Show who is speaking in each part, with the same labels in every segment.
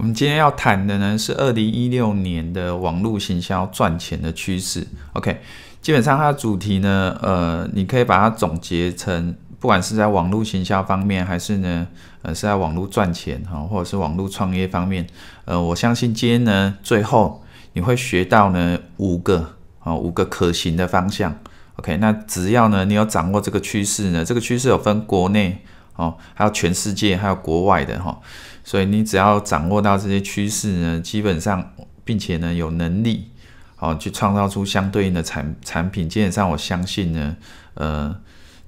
Speaker 1: 我们今天要谈的呢是二零一六年的网络行销赚钱的趋势。OK，基本上它的主题呢，呃，你可以把它总结成，不管是在网络行销方面，还是呢，呃，是在网络赚钱哈，或者是网络创业方面，呃，我相信今天呢，最后你会学到呢五个啊五个可行的方向。OK，那只要呢你有掌握这个趋势呢，这个趋势有分国内哦，还有全世界，还有国外的哈。所以你只要掌握到这些趋势呢，基本上，并且呢有能力，哦，去创造出相对应的产产品，基本上我相信呢，呃，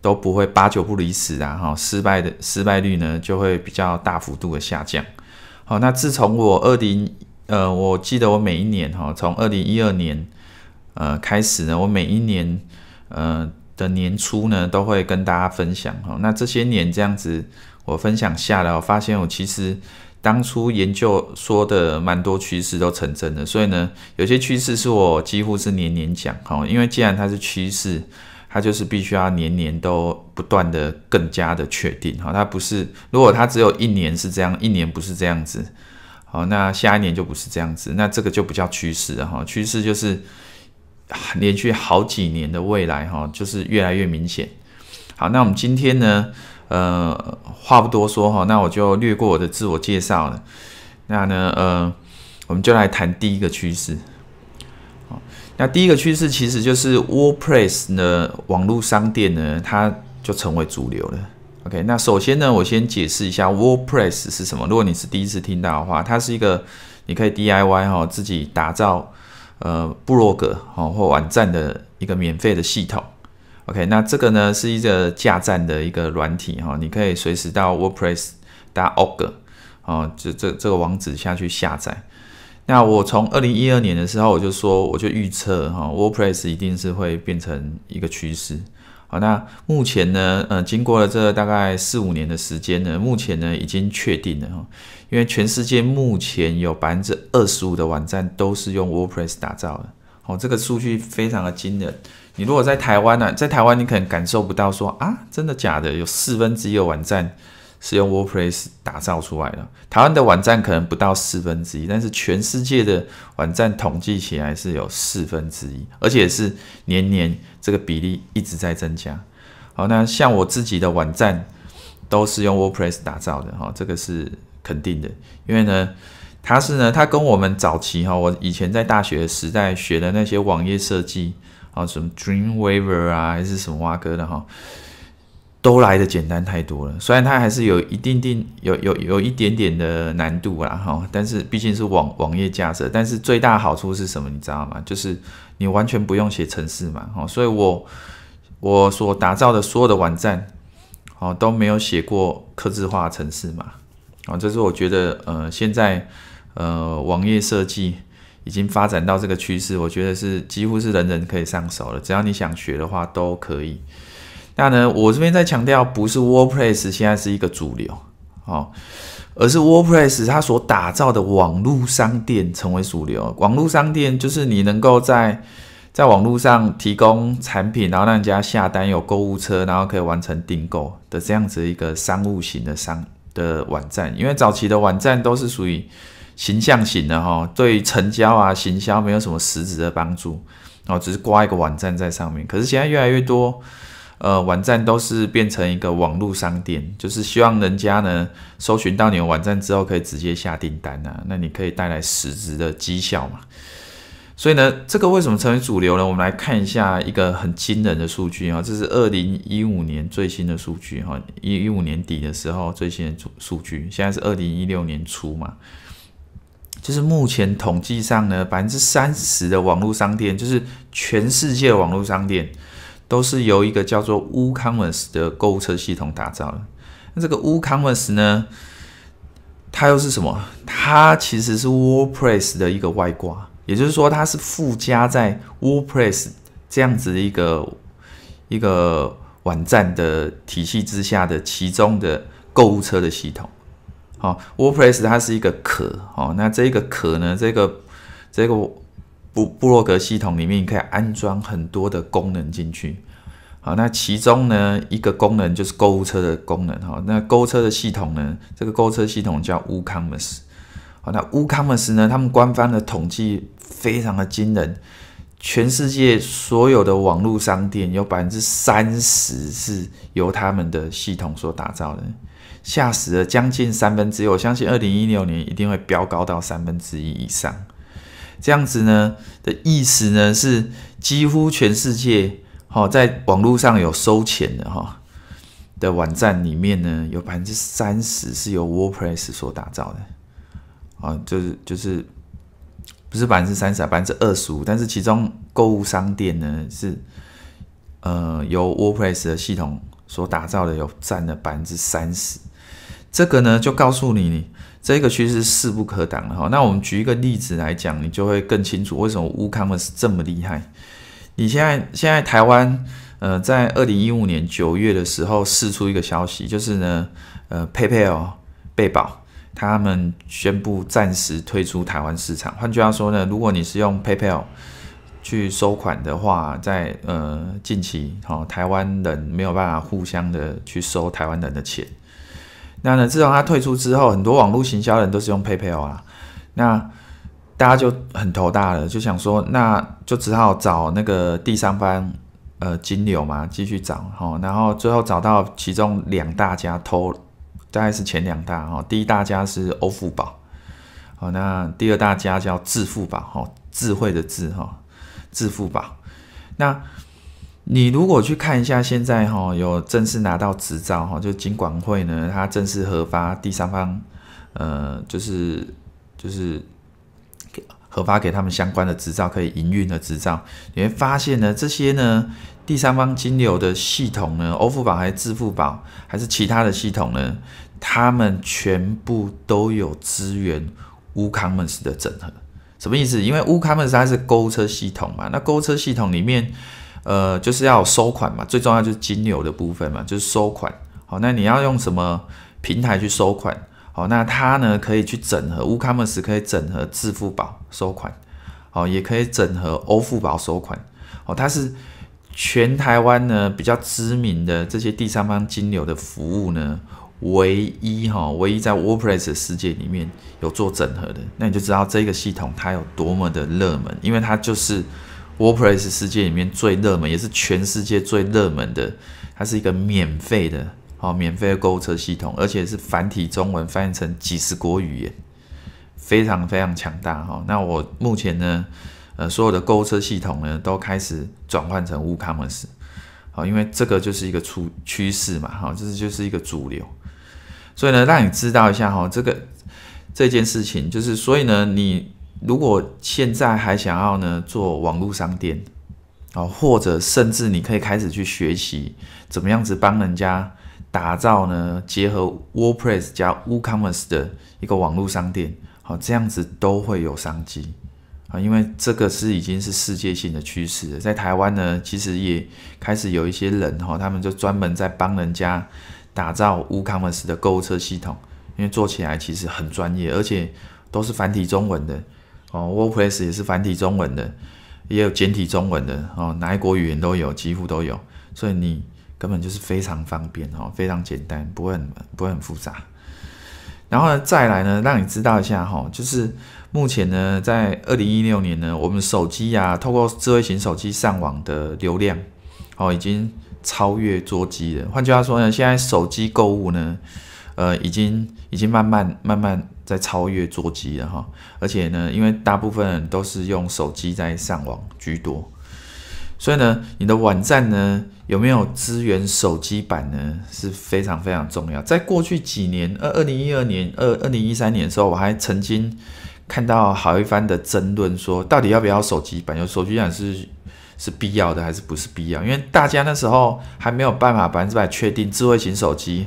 Speaker 1: 都不会八九不离十啊，哈，失败的失败率呢就会比较大幅度的下降。好，那自从我二零，呃，我记得我每一年哈，从二零一二年，呃，开始呢，我每一年，呃的年初呢，都会跟大家分享哈，那这些年这样子。我分享下来，我发现我其实当初研究说的蛮多趋势都成真的，所以呢，有些趋势是我几乎是年年讲，哈，因为既然它是趋势，它就是必须要年年都不断的更加的确定，哈，它不是，如果它只有一年是这样，一年不是这样子，好，那下一年就不是这样子，那这个就不叫趋势，哈，趋势就是连续好几年的未来，哈，就是越来越明显，好，那我们今天呢？呃，话不多说哈，那我就略过我的自我介绍了。那呢，呃，我们就来谈第一个趋势。那第一个趋势其实就是 WordPress 呢，网络商店呢，它就成为主流了。OK，那首先呢，我先解释一下 WordPress 是什么。如果你是第一次听到的话，它是一个你可以 DIY 哈，自己打造呃，部落格好或网站的一个免费的系统。OK，那这个呢是一个架站的一个软体哈，你可以随时到 WordPress.org 哦，这这这个网址下去下载。那我从二零一二年的时候我就说我就预测哈，WordPress 一定是会变成一个趋势。好，那目前呢，呃，经过了这大概四五年的时间呢，目前呢已经确定了哈，因为全世界目前有百分之二十五的网站都是用 WordPress 打造的，哦，这个数据非常的惊人。你如果在台湾呢，在台湾你可能感受不到说啊，真的假的？有四分之一的网站是用 WordPress 打造出来的。台湾的网站可能不到四分之一，但是全世界的网站统计起来是有四分之一，而且是年年这个比例一直在增加。好，那像我自己的网站都是用 WordPress 打造的哈，这个是肯定的，因为呢，它是呢，它跟我们早期哈，我以前在大学时代学的那些网页设计。啊，什么 Dreamweaver 啊，还是什么蛙哥的哈，都来的简单太多了。虽然它还是有一定定有有有一点点的难度啦哈，但是毕竟是网网页架设。但是最大好处是什么？你知道吗？就是你完全不用写程式嘛。哈，所以我我所打造的所有的网站，哦都没有写过客制化程式嘛。哦，这是我觉得呃现在呃网页设计。已经发展到这个趋势，我觉得是几乎是人人可以上手了，只要你想学的话都可以。那呢，我这边在强调，不是 WordPress 现在是一个主流，哦，而是 WordPress 它所打造的网络商店成为主流。网络商店就是你能够在在网络上提供产品，然后让人家下单，有购物车，然后可以完成订购的这样子一个商务型的商的网站。因为早期的网站都是属于。形象型的哈，对成交啊、行销没有什么实质的帮助，哦，只是挂一个网站在上面。可是现在越来越多，呃，网站都是变成一个网络商店，就是希望人家呢搜寻到你的网站之后可以直接下订单啊，那你可以带来实质的绩效嘛。所以呢，这个为什么成为主流呢？我们来看一下一个很惊人的数据啊，这是二零一五年最新的数据哈，一一五年底的时候最新的数数据，现在是二零一六年初嘛。就是目前统计上呢，百分之三十的网络商店，就是全世界网络商店，都是由一个叫做 WooCommerce 的购物车系统打造的。那这个 WooCommerce 呢，它又是什么？它其实是 WordPress 的一个外挂，也就是说，它是附加在 WordPress 这样子的一个一个网站的体系之下的其中的购物车的系统。好，WordPress 它是一个壳，哦，那这个壳呢，这个这个布布洛格系统里面可以安装很多的功能进去，好，那其中呢一个功能就是购物车的功能，哈，那购物车的系统呢，这个购物车系统叫 WooCommerce，好，那 WooCommerce 呢，他们官方的统计非常的惊人，全世界所有的网络商店有百分之三十是由他们的系统所打造的。吓死了，将近三分之一。我相信二零一六年一定会飙高到三分之一以上。这样子呢的意思呢是，几乎全世界，哦、在网络上有收钱的哈的网站里面呢，有百分之三十是由 WordPress 所打造的。啊，就是就是，不是百分之三十啊，百分之二十五。但是其中购物商店呢是，呃，由 WordPress 的系统所打造的，有占了百分之三十。这个呢，就告诉你这个趋势势不可挡了哈。那我们举一个例子来讲，你就会更清楚为什么乌康是这么厉害。你现在现在台湾，呃，在二零一五年九月的时候，试出一个消息，就是呢，呃，PayPal 被保，他们宣布暂时退出台湾市场。换句话说呢，如果你是用 PayPal 去收款的话，在呃近期，哈，台湾人没有办法互相的去收台湾人的钱。那呢？自从他退出之后，很多网络行销人都是用 PayPal 啦。那大家就很头大了，就想说，那就只好找那个第三方，呃，金流嘛，继续找，好，然后最后找到其中两大家，偷，大概是前两大哈，第一大家是欧付宝，好，那第二大家叫智付宝，哈，智慧的智，哈，智付宝，那。你如果去看一下，现在哈有正式拿到执照哈，就金管会呢，它正式核发第三方，呃，就是就是核发给他们相关的执照，可以营运的执照，你会发现呢，这些呢第三方金流的系统呢，欧付宝还是支付宝还是其他的系统呢，他们全部都有资源，U Commerce 的整合，什么意思？因为 U Commerce 它是物车系统嘛，那物车系统里面。呃，就是要收款嘛，最重要就是金流的部分嘛，就是收款。好，那你要用什么平台去收款？好，那它呢可以去整合，乌 Commerce 可以整合支付宝收款，好，也可以整合欧付宝收款。好，它是全台湾呢比较知名的这些第三方金流的服务呢，唯一哈，唯一在 WordPress 世界里面有做整合的。那你就知道这个系统它有多么的热门，因为它就是。WordPress 世界里面最热门，也是全世界最热门的，它是一个免费的，好，免费的购物车系统，而且是繁体中文翻译成几十国语言，非常非常强大哈。那我目前呢，呃，所有的购物车系统呢，都开始转换成 WooCommerce，好，因为这个就是一个出趋势嘛，哦，这是就是一个主流。所以呢，让你知道一下哈，这个这件事情就是，所以呢，你。如果现在还想要呢做网络商店，啊，或者甚至你可以开始去学习怎么样子帮人家打造呢结合 WordPress 加 WooCommerce 的一个网络商店，好，这样子都会有商机啊，因为这个是已经是世界性的趋势。在台湾呢，其实也开始有一些人哈，他们就专门在帮人家打造 WooCommerce 的购物车系统，因为做起来其实很专业，而且都是繁体中文的。哦，Wordpress 也是繁体中文的，也有简体中文的哦，哪一国语言都有，几乎都有，所以你根本就是非常方便哦，非常简单，不会很不会很复杂。然后呢，再来呢，让你知道一下哈，就是目前呢，在二零一六年呢，我们手机呀，透过智慧型手机上网的流量哦，已经超越桌机了。换句话说呢，现在手机购物呢，呃，已经已经慢慢慢慢。在超越桌机的哈，而且呢，因为大部分人都是用手机在上网居多，所以呢，你的网站呢有没有支援手机版呢，是非常非常重要。在过去几年，二二零一二年、二二零一三年的时候，我还曾经看到好一番的争论，说到底要不要手机版，有手机版是是必要的还是不是必要？因为大家那时候还没有办法百分之百确定智慧型手机。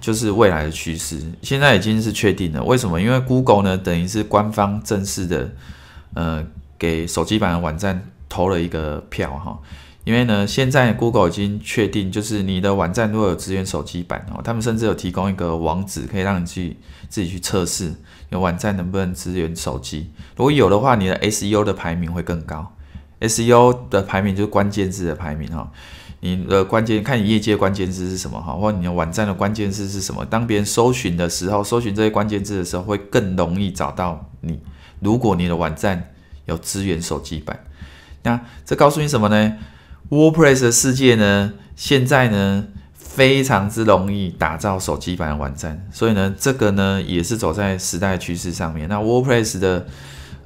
Speaker 1: 就是未来的趋势，现在已经是确定了。为什么？因为 Google 呢，等于是官方正式的，呃，给手机版的网站投了一个票哈。因为呢，现在 Google 已经确定，就是你的网站如果有支援手机版哦，他们甚至有提供一个网址，可以让你去自己去测试，你网站能不能支援手机。如果有的话，你的 SEO 的排名会更高。SEO 的排名就是关键字的排名哈。你的关键看你业界关键字是什么哈，或你的网站的关键字是什么？当别人搜寻的时候，搜寻这些关键字的时候，会更容易找到你。如果你的网站有支援手机版，那这告诉你什么呢？WordPress 的世界呢，现在呢非常之容易打造手机版的网站，所以呢，这个呢也是走在时代趋势上面。那 WordPress 的。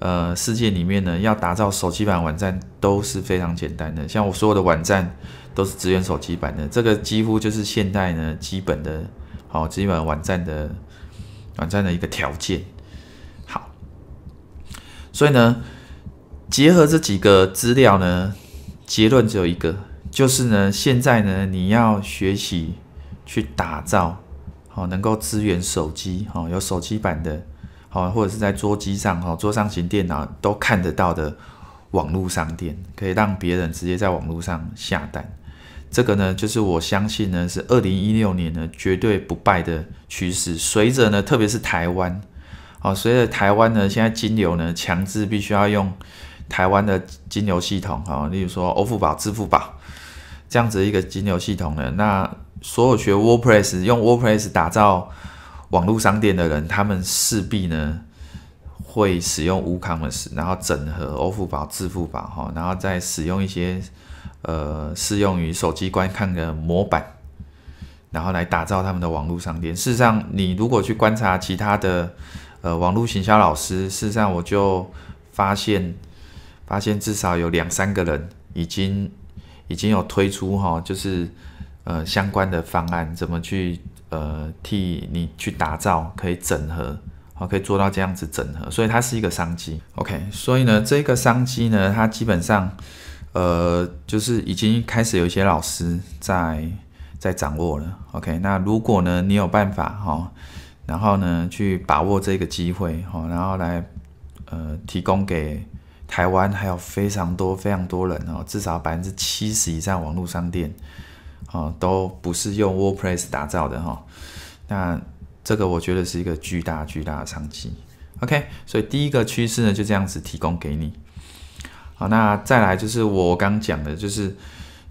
Speaker 1: 呃，世界里面呢，要打造手机版网站都是非常简单的。像我所有的网站都是支援手机版的，这个几乎就是现代呢基本的，好，基本网站的网站的一个条件。好，所以呢，结合这几个资料呢，结论只有一个，就是呢，现在呢你要学习去打造，好，能够支援手机，好，有手机版的。哦，或者是在桌机上哈，桌上型电脑都看得到的网络商店，可以让别人直接在网络上下单。这个呢，就是我相信呢，是二零一六年呢绝对不败的趋势。随着呢，特别是台湾，哦，随着台湾呢，现在金流呢强制必须要用台湾的金流系统，哈，例如说欧付宝、支付宝这样子一个金流系统呢，那所有学 WordPress 用 WordPress 打造。网络商店的人，他们势必呢会使用 WooCommerce，然后整合欧付宝、支付宝哈，然后再使用一些呃适用于手机观看的模板，然后来打造他们的网络商店。事实上，你如果去观察其他的呃网络行销老师，事实上我就发现发现至少有两三个人已经已经有推出哈，就是呃相关的方案怎么去。呃，替你去打造可以整合，好，可以做到这样子整合，所以它是一个商机。OK，所以呢，这个商机呢，它基本上，呃，就是已经开始有一些老师在在掌握了。OK，那如果呢，你有办法哈，然后呢，去把握这个机会哈，然后来呃，提供给台湾还有非常多非常多人哦，至少百分之七十以上网络商店。啊，都不是用 WordPress 打造的哈，那这个我觉得是一个巨大巨大的商机。OK，所以第一个趋势呢就这样子提供给你。好，那再来就是我刚讲的，就是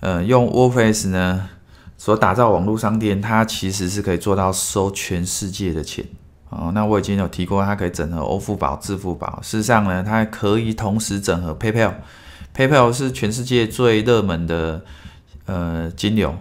Speaker 1: 呃用 WordPress 呢所打造网络商店，它其实是可以做到收全世界的钱。哦，那我已经有提过，它可以整合欧付宝、支付宝。事实上呢，它还可以同时整合 PayPal。PayPal 是全世界最热门的。呃，金流，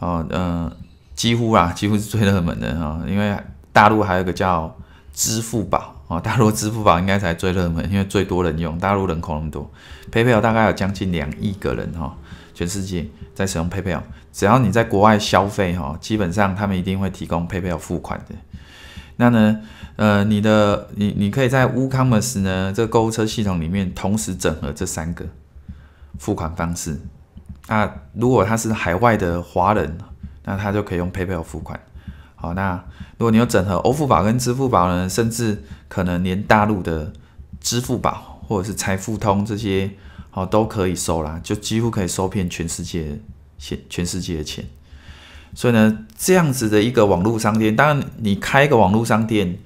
Speaker 1: 啊，呃，几乎啊，几乎是最热门的哈。因为大陆还有一个叫支付宝啊，大陆支付宝应该才最热门，因为最多人用，大陆人口那么多。PayPal 大概有将近两亿个人哈，全世界在使用 PayPal。只要你在国外消费哈，基本上他们一定会提供 PayPal 付款的。那呢，呃，你的你你可以在 WooCommerce 呢这个购物车系统里面同时整合这三个付款方式。那如果他是海外的华人，那他就可以用 PayPal 付款。好，那如果你有整合欧付宝跟支付宝呢，甚至可能连大陆的支付宝或者是财付通这些，好都可以收啦，就几乎可以收遍全世界钱，全世界的钱。所以呢，这样子的一个网络商店，当然你开一个网络商店。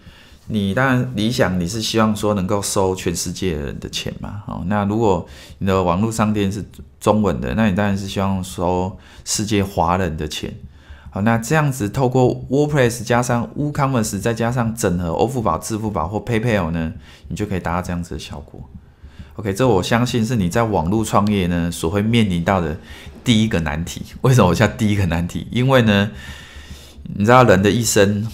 Speaker 1: 你当然理想，你是希望说能够收全世界人的钱嘛？哦，那如果你的网络商店是中文的，那你当然是希望收世界华人的钱。好，那这样子透过 WordPress 加上 WooCommerce 再加上整合欧付宝、支付宝或 PayPal 呢，你就可以达到这样子的效果。OK，这我相信是你在网络创业呢所会面临到的第一个难题。为什么叫第一个难题？因为呢，你知道人的一生。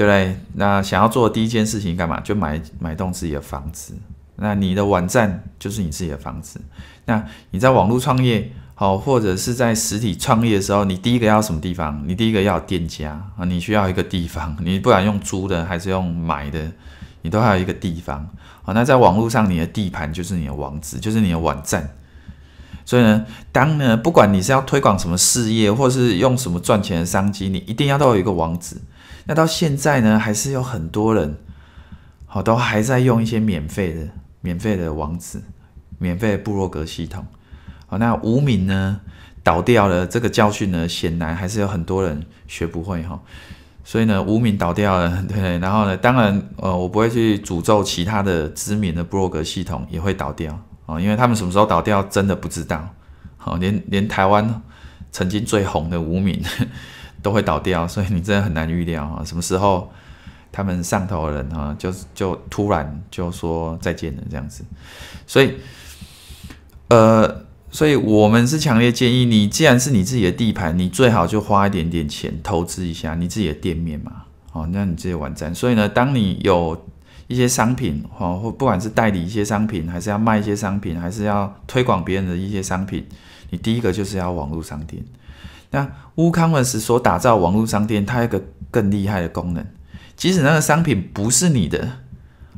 Speaker 1: 对对，那想要做的第一件事情干嘛？就买买栋自己的房子。那你的网站就是你自己的房子。那你在网络创业，好，或者是在实体创业的时候，你第一个要什么地方？你第一个要店家啊，你需要一个地方。你不管用租的还是用买的，你都还有一个地方啊。那在网络上，你的地盘就是你的网址，就是你的网站。所以呢，当呢，不管你是要推广什么事业，或是用什么赚钱的商机，你一定要都有一个网址。那到现在呢，还是有很多人，好，都还在用一些免费的、免费的网址、免费的布洛格系统。好，那无名呢倒掉了，这个教训呢，显然还是有很多人学不会哈。所以呢，无名倒掉了，对。然后呢，当然，呃，我不会去诅咒其他的知名的布洛格系统也会倒掉啊，因为他们什么时候倒掉真的不知道。好，连连台湾曾经最红的无名。都会倒掉，所以你真的很难预料啊，什么时候他们上头的人哈，就就突然就说再见了这样子。所以，呃，所以我们是强烈建议你，既然是你自己的地盘，你最好就花一点点钱投资一下你自己的店面嘛。好，那你自己的网站。所以呢，当你有一些商品，哦，或不管是代理一些商品，还是要卖一些商品，还是要推广别人的一些商品，你第一个就是要网络商店。那乌康文斯所打造网络商店，它有个更厉害的功能，即使那个商品不是你的，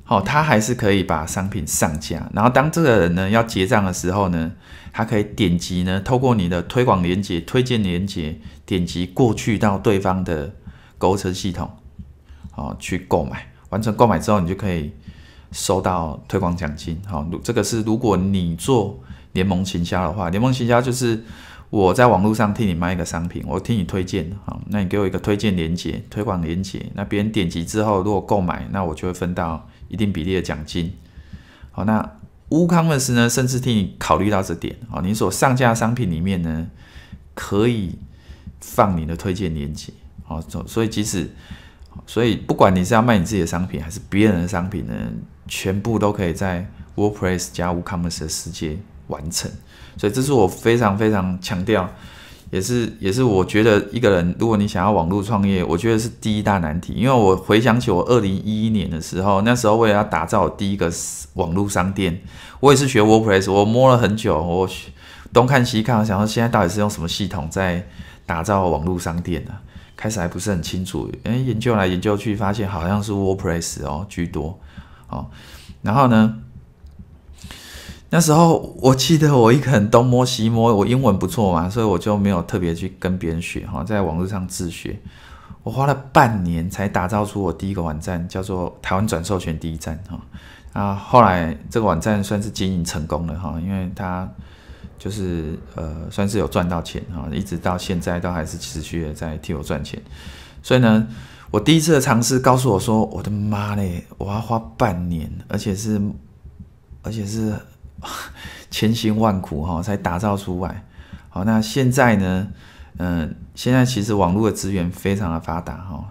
Speaker 1: 好，它还是可以把商品上架。然后当这个人呢要结账的时候呢，他可以点击呢，透过你的推广链接、推荐链接点击过去到对方的购物车系统，好，去购买。完成购买之后，你就可以收到推广奖金。好，这个是如果你做联盟行销的话，联盟行销就是。我在网络上替你卖一个商品，我替你推荐，好，那你给我一个推荐连接、推广连接，那别人点击之后如果购买，那我就会分到一定比例的奖金。好，那 WooCommerce 呢，甚至替你考虑到这点，啊，你所上架商品里面呢，可以放你的推荐连接，好，所以即使，所以不管你是要卖你自己的商品还是别人的商品呢，全部都可以在 WordPress 加 WooCommerce 的世界完成。所以这是我非常非常强调，也是也是我觉得一个人，如果你想要网络创业，我觉得是第一大难题。因为我回想起我二零一一年的时候，那时候我也要打造第一个网络商店，我也是学 WordPress，我摸了很久，我东看西看，想说现在到底是用什么系统在打造网络商店呢？开始还不是很清楚，哎，研究来研究去，发现好像是 WordPress 哦居多，哦，然后呢？那时候我记得我一个人东摸西摸，我英文不错嘛，所以我就没有特别去跟别人学哈，在网络上自学。我花了半年才打造出我第一个网站，叫做台湾转授权第一站哈。啊，后来这个网站算是经营成功了哈，因为它就是呃，算是有赚到钱哈，一直到现在都还是持续的在替我赚钱。所以呢，我第一次的尝试告诉我说：“我的妈嘞，我要花半年，而且是，而且是。” 千辛万苦哈，才打造出来。好，那现在呢？嗯，现在其实网络的资源非常的发达哈。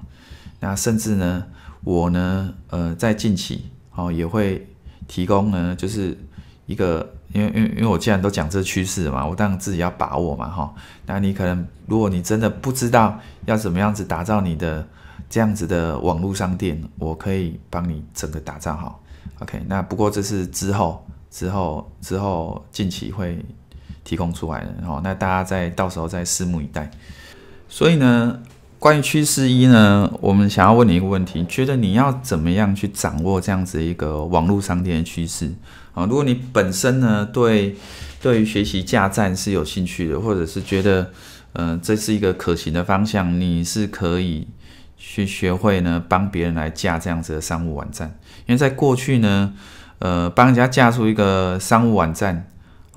Speaker 1: 那甚至呢，我呢，呃，在近期，哦也会提供呢，就是一个，因为，因，为因为我既然都讲这趋势嘛，我当然自己要把握嘛哈。那你可能，如果你真的不知道要怎么样子打造你的这样子的网络商店，我可以帮你整个打造好。OK，那不过这是之后。之后之后近期会提供出来的，好，那大家再到时候再拭目以待。所以呢，关于趋势一呢，我们想要问你一个问题：，觉得你要怎么样去掌握这样子一个网络商店的趋势？啊，如果你本身呢对对于学习架站是有兴趣的，或者是觉得嗯这是一个可行的方向，你是可以去学会呢帮别人来架这样子的商务网站，因为在过去呢。呃，帮人家架出一个商务网站，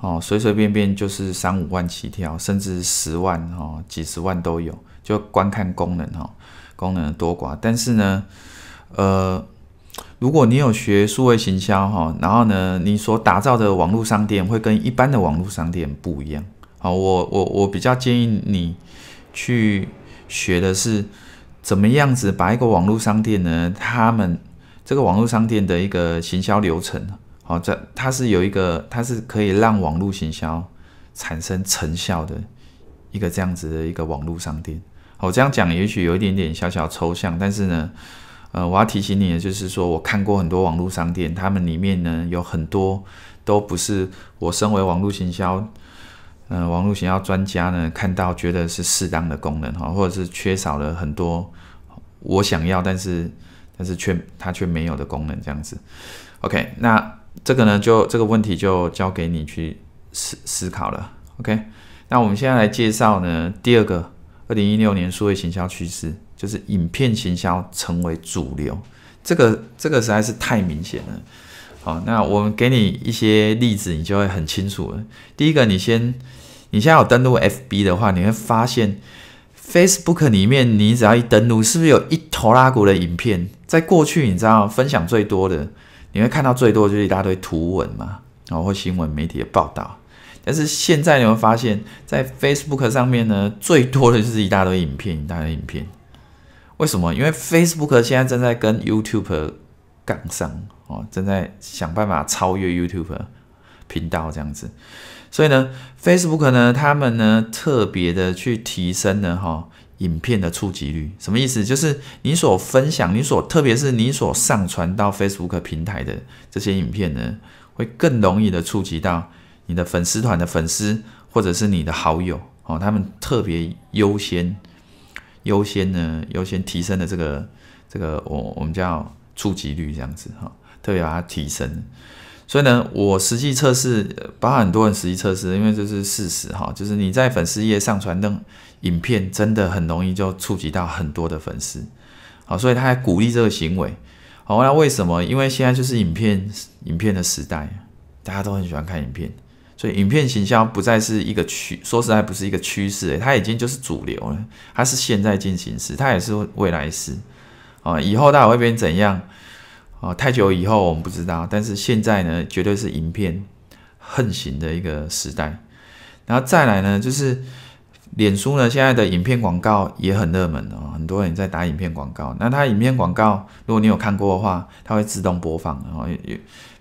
Speaker 1: 哦，随随便便就是三五万起跳，甚至十万、哦，几十万都有，就观看功能，哈，功能多寡。但是呢，呃，如果你有学数位行销，哈，然后呢，你所打造的网络商店会跟一般的网络商店不一样，好，我我我比较建议你去学的是怎么样子把一个网络商店呢，他们。这个网络商店的一个行销流程，好，在它是有一个，它是可以让网络行销产生成效的一个这样子的一个网络商店。我这样讲，也许有一点点小小抽象，但是呢，呃，我要提醒你，的就是说我看过很多网络商店，他们里面呢有很多都不是我身为网络行销，嗯，网络行销专家呢看到觉得是适当的功能哈，或者是缺少了很多我想要，但是。但是却它却没有的功能这样子，OK，那这个呢就这个问题就交给你去思思考了，OK，那我们现在来介绍呢第二个，二零一六年数位行销趋势就是影片行销成为主流，这个这个实在是太明显了，好，那我们给你一些例子，你就会很清楚了。第一个，你先你现在有登录 FB 的话，你会发现。Facebook 里面，你只要一登录，是不是有一头拉骨的影片？在过去，你知道分享最多的，你会看到最多就是一大堆图文嘛，然后或新闻媒体的报道。但是现在，你会发现，在 Facebook 上面呢，最多的就是一大堆影片，一大堆影片。为什么？因为 Facebook 现在正在跟 YouTube 杠上哦，正在想办法超越 YouTube 频道这样子。所以呢，Facebook 呢，他们呢特别的去提升呢，哈，影片的触及率什么意思？就是你所分享、你所特别是你所上传到 Facebook 平台的这些影片呢，会更容易的触及到你的粉丝团的粉丝或者是你的好友，哦，他们特别优先优先呢，优先提升的这个这个，我我们叫触及率这样子哈，特别把它提升。所以呢，我实际测试，包括很多人实际测试，因为这是事实哈，就是你在粉丝页上传那影片，真的很容易就触及到很多的粉丝。好，所以他还鼓励这个行为。好，那为什么？因为现在就是影片影片的时代，大家都很喜欢看影片，所以影片行销不再是一个趋，说实在不是一个趋势，它已经就是主流了。它是现在进行时，它也是未来时。啊，以后大家会变怎样？哦，太久以后我们不知道，但是现在呢，绝对是影片横行的一个时代。然后再来呢，就是脸书呢现在的影片广告也很热门哦，很多人在打影片广告。那它影片广告，如果你有看过的话，它会自动播放哦。后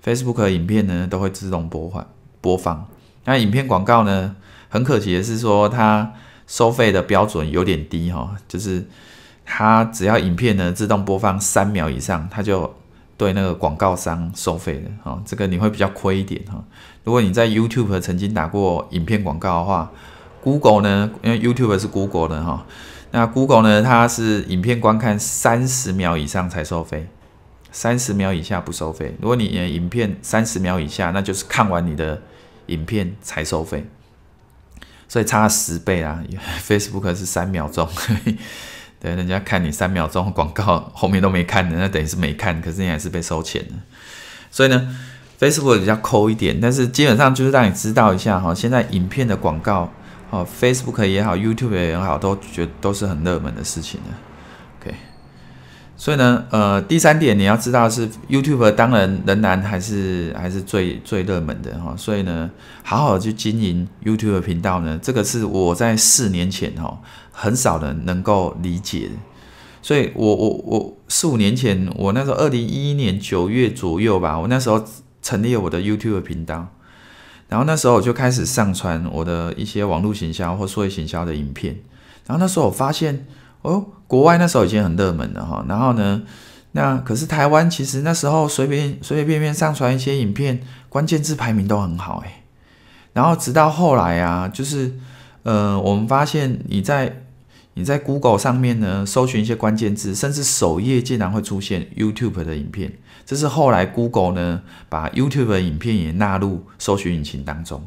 Speaker 1: Facebook 影片呢都会自动播放播放。那影片广告呢，很可惜的是说它收费的标准有点低哈，就是它只要影片呢自动播放三秒以上，它就。对那个广告商收费的哈，这个你会比较亏一点哈。如果你在 YouTube 曾经打过影片广告的话，Google 呢，因为 YouTube 是 Google 的哈，那 Google 呢，它是影片观看三十秒以上才收费，三十秒以下不收费。如果你影片三十秒以下，那就是看完你的影片才收费，所以差十倍啊。Facebook 是三秒钟。对，人家看你三秒钟广告，后面都没看的，那等于是没看，可是你还是被收钱的。所以呢，Facebook 比较抠一点，但是基本上就是让你知道一下哈，现在影片的广告，哦，Facebook 也好，YouTube 也好，都觉都是很热门的事情的。OK，所以呢，呃，第三点你要知道是 YouTube，当然仍然还是还是最最热门的哈。所以呢，好好去经营 YouTube 频道呢，这个是我在四年前哈。很少人能够理解，所以我我我四五年前，我那时候二零一一年九月左右吧，我那时候成立了我的 YouTube 频道，然后那时候我就开始上传我的一些网络行销或数位行销的影片，然后那时候我发现哦，国外那时候已经很热门了哈，然后呢，那可是台湾其实那时候随便随随便便上传一些影片，关键字排名都很好诶。然后直到后来啊，就是呃我们发现你在。你在 Google 上面呢，搜寻一些关键字，甚至首页竟然会出现 YouTube 的影片，这是后来 Google 呢把 YouTube 的影片也纳入搜寻引擎当中。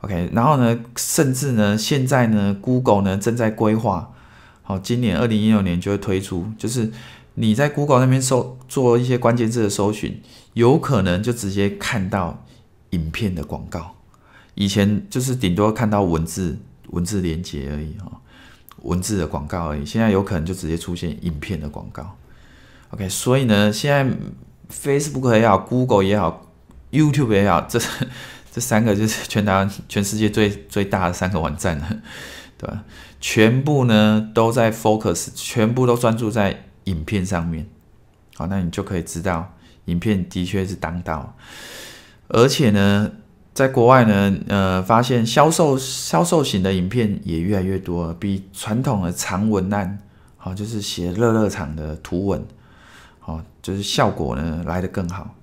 Speaker 1: OK，然后呢，甚至呢，现在呢，Google 呢正在规划，好，今年二零一六年就会推出，就是你在 Google 那边搜做一些关键字的搜寻，有可能就直接看到影片的广告，以前就是顶多看到文字文字连接而已啊。文字的广告而已，现在有可能就直接出现影片的广告。OK，所以呢，现在 Facebook 也好，Google 也好，YouTube 也好，这这三个就是全台湾、全世界最最大的三个网站了，对吧？全部呢都在 focus，全部都专注在影片上面。好，那你就可以知道，影片的确是当道，而且呢。在国外呢，呃，发现销售销售型的影片也越来越多，比传统的长文案，好，就是写热热场的图文，好，就是效果呢来得更好。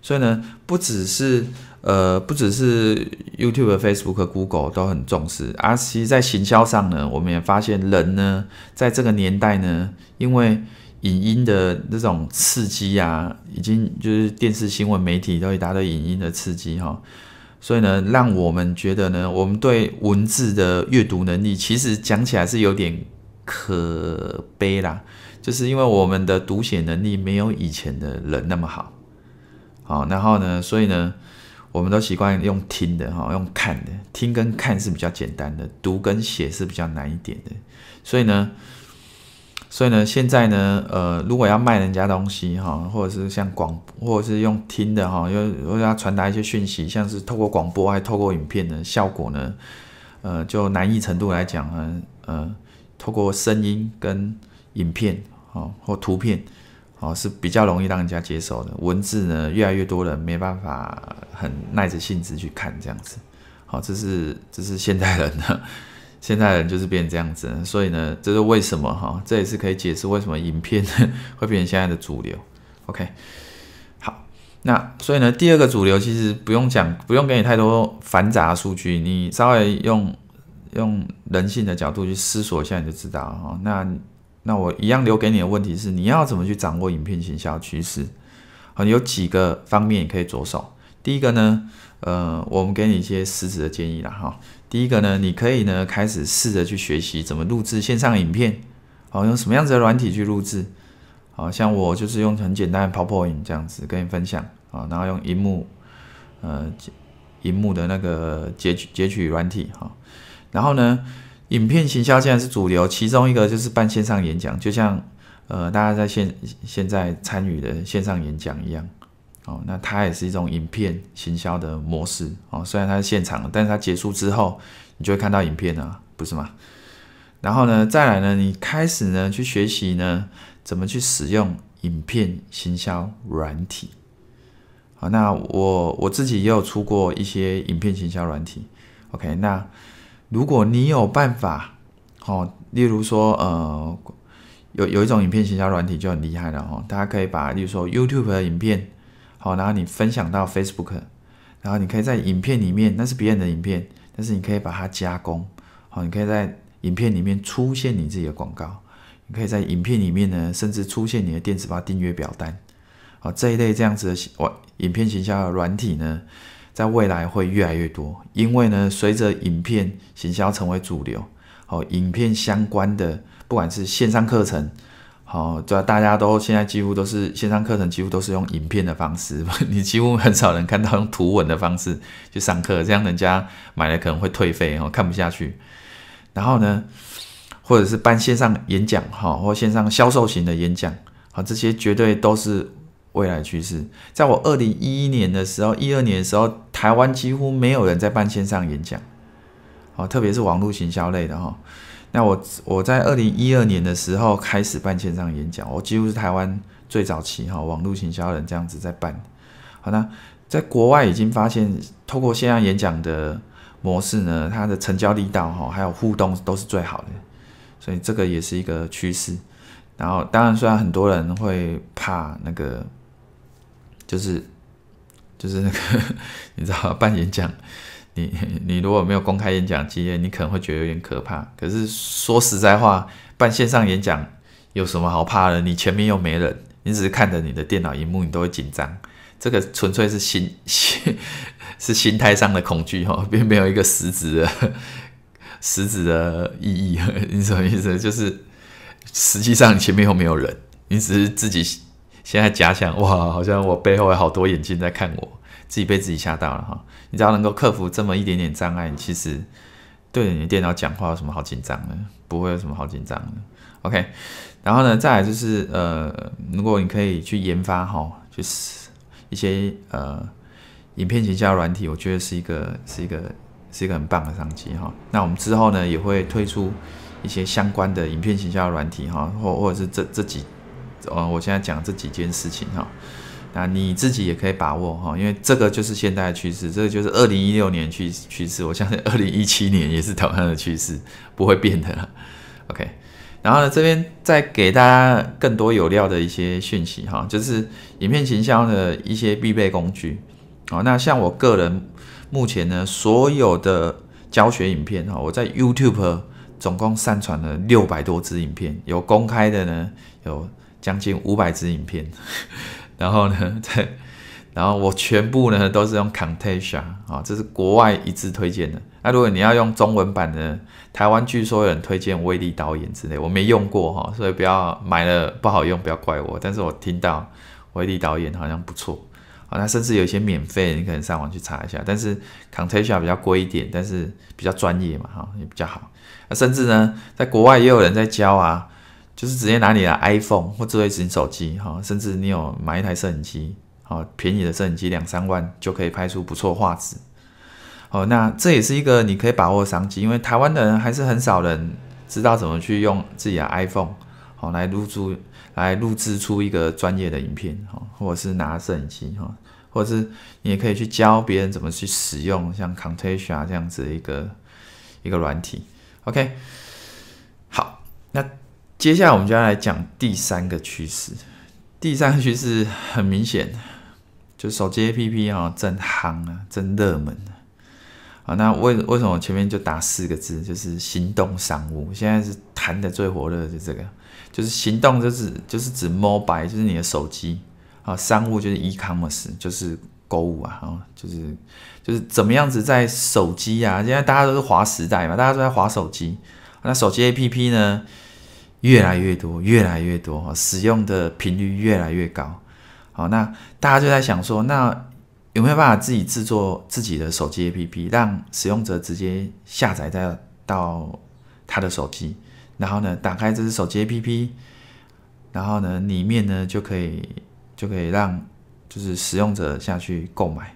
Speaker 1: 所以呢，不只是呃，不只是 YouTube、Facebook、Google 都很重视啊。其实，在行销上呢，我们也发现人呢，在这个年代呢，因为影音的这种刺激啊，已经就是电视、新闻、媒体都一大堆影音的刺激哈。所以呢，让我们觉得呢，我们对文字的阅读能力，其实讲起来是有点可悲啦，就是因为我们的读写能力没有以前的人那么好，好，然后呢，所以呢，我们都习惯用听的哈，用看的，听跟看是比较简单的，读跟写是比较难一点的，所以呢。所以呢，现在呢，呃，如果要卖人家东西哈，或者是像广，或者是用听的哈，要要传达一些讯息，像是透过广播还透过影片的，效果呢，呃，就难易程度来讲呢，呃，透过声音跟影片，啊或图片，哦，是比较容易让人家接受的。文字呢，越来越多人没办法很耐着性子去看这样子，好，这是这是现代人的。现在人就是变这样子，所以呢，这是为什么哈？这也是可以解释为什么影片 会变成现在的主流。OK，好，那所以呢，第二个主流其实不用讲，不用给你太多繁杂数据，你稍微用用人性的角度去思索一下你就知道哈。那那我一样留给你的问题是，你要怎么去掌握影片行销趋势？好，有几个方面可以着手。第一个呢，呃，我们给你一些实质的建议啦哈。第一个呢，你可以呢开始试着去学习怎么录制线上影片，好用什么样子的软体去录制，好像我就是用很简单的 PowerPoint 这样子跟你分享啊，然后用荧幕呃荧幕的那个截截取软体哈，然后呢，影片行销现在是主流，其中一个就是办线上演讲，就像呃大家在现现在参与的线上演讲一样。哦，那它也是一种影片行销的模式哦。虽然它是现场，但是它结束之后，你就会看到影片啊，不是吗？然后呢，再来呢，你开始呢去学习呢，怎么去使用影片行销软体。好，那我我自己也有出过一些影片行销软体。OK，那如果你有办法，哦，例如说，呃，有有一种影片行销软体就很厉害了哦。大家可以把，例如说 YouTube 的影片。好，然后你分享到 Facebook，然后你可以在影片里面，那是别人的影片，但是你可以把它加工。好，你可以在影片里面出现你自己的广告，你可以在影片里面呢，甚至出现你的电子化订阅表单。好，这一类这样子的软影片形象的软体呢，在未来会越来越多，因为呢，随着影片形象成为主流，好，影片相关的不管是线上课程。好，对，大家都现在几乎都是线上课程，几乎都是用影片的方式，你几乎很少能看到用图文的方式去上课，这样人家买了可能会退费哈，看不下去。然后呢，或者是办线上演讲哈，或线上销售型的演讲，好，这些绝对都是未来趋势。在我二零一一年的时候，一二年的时候，台湾几乎没有人在办线上演讲，哦，特别是网络行销类的哈。那我我在二零一二年的时候开始办线上演讲，我几乎是台湾最早期哈网络行销人这样子在办。好那在国外已经发现，透过线上演讲的模式呢，它的成交力道哈还有互动都是最好的，所以这个也是一个趋势。然后当然虽然很多人会怕那个，就是就是那个 你知道办演讲。你 你如果没有公开演讲经验，你可能会觉得有点可怕。可是说实在话，办线上演讲有什么好怕的？你前面又没人，你只是看着你的电脑荧幕，你都会紧张。这个纯粹是心 心是心态上的恐惧哈，并没有一个实质的实质的意义。你什么意思？就是实际上你前面又没有人，你只是自己现在假想哇，好像我背后有好多眼睛在看我。自己被自己吓到了哈，你只要能够克服这么一点点障碍，其实对你的电脑讲话有什么好紧张的？不会有什么好紧张的。OK，然后呢，再来就是呃，如果你可以去研发哈，就是一些呃影片形象的软体，我觉得是一个是一个是一个很棒的商机哈。那我们之后呢也会推出一些相关的影片形象的软体哈，或或者是这这几，呃，我现在讲这几件事情哈。那你自己也可以把握哈，因为这个就是现在的趋势，这个就是二零一六年趋趋势，我相信二零一七年也是同样的趋势，不会变的。OK，然后呢，这边再给大家更多有料的一些讯息哈，就是影片形销的一些必备工具。好，那像我个人目前呢，所有的教学影片哈，我在 YouTube 总共上传了六百多支影片，有公开的呢，有将近五百支影片。然后呢？对，然后我全部呢都是用 c a n t a i a 啊，这是国外一致推荐的。那如果你要用中文版的，台湾据说有人推荐威力导演之类，我没用过哈，所以不要买了不好用，不要怪我。但是我听到威力导演好像不错，好，那甚至有一些免费，你可能上网去查一下。但是 c a n t a i a 比较贵一点，但是比较专业嘛，哈，也比较好。那甚至呢，在国外也有人在教啊。就是直接拿你的 iPhone 或智型手机，哈，甚至你有买一台摄影机，好，便宜的摄影机两三万就可以拍出不错画质，哦，那这也是一个你可以把握商机，因为台湾的人还是很少人知道怎么去用自己的 iPhone，好来录制来录制出一个专业的影片，哈，或者是拿摄影机，哈，或者是你也可以去教别人怎么去使用像 c a n t a r Shot 这样子一个一个软体，OK。接下来我们就要来讲第三个趋势，第三个趋势很明显，就是手机 APP 哦，真夯啊，真热门啊。好，那为为什么前面就打四个字，就是行动商务。现在是谈的最火热就这个，就是行动就是就是指 mobile，就是你的手机啊。商务就是 e-commerce，就是购物啊，就是就是怎么样子在手机啊，现在大家都是划时代嘛，大家都在划手机。那手机 APP 呢？越来越多，越来越多，使用的频率越来越高。好，那大家就在想说，那有没有办法自己制作自己的手机 APP，让使用者直接下载到到他的手机，然后呢，打开这只手机 APP，然后呢，里面呢就可以就可以让就是使用者下去购买。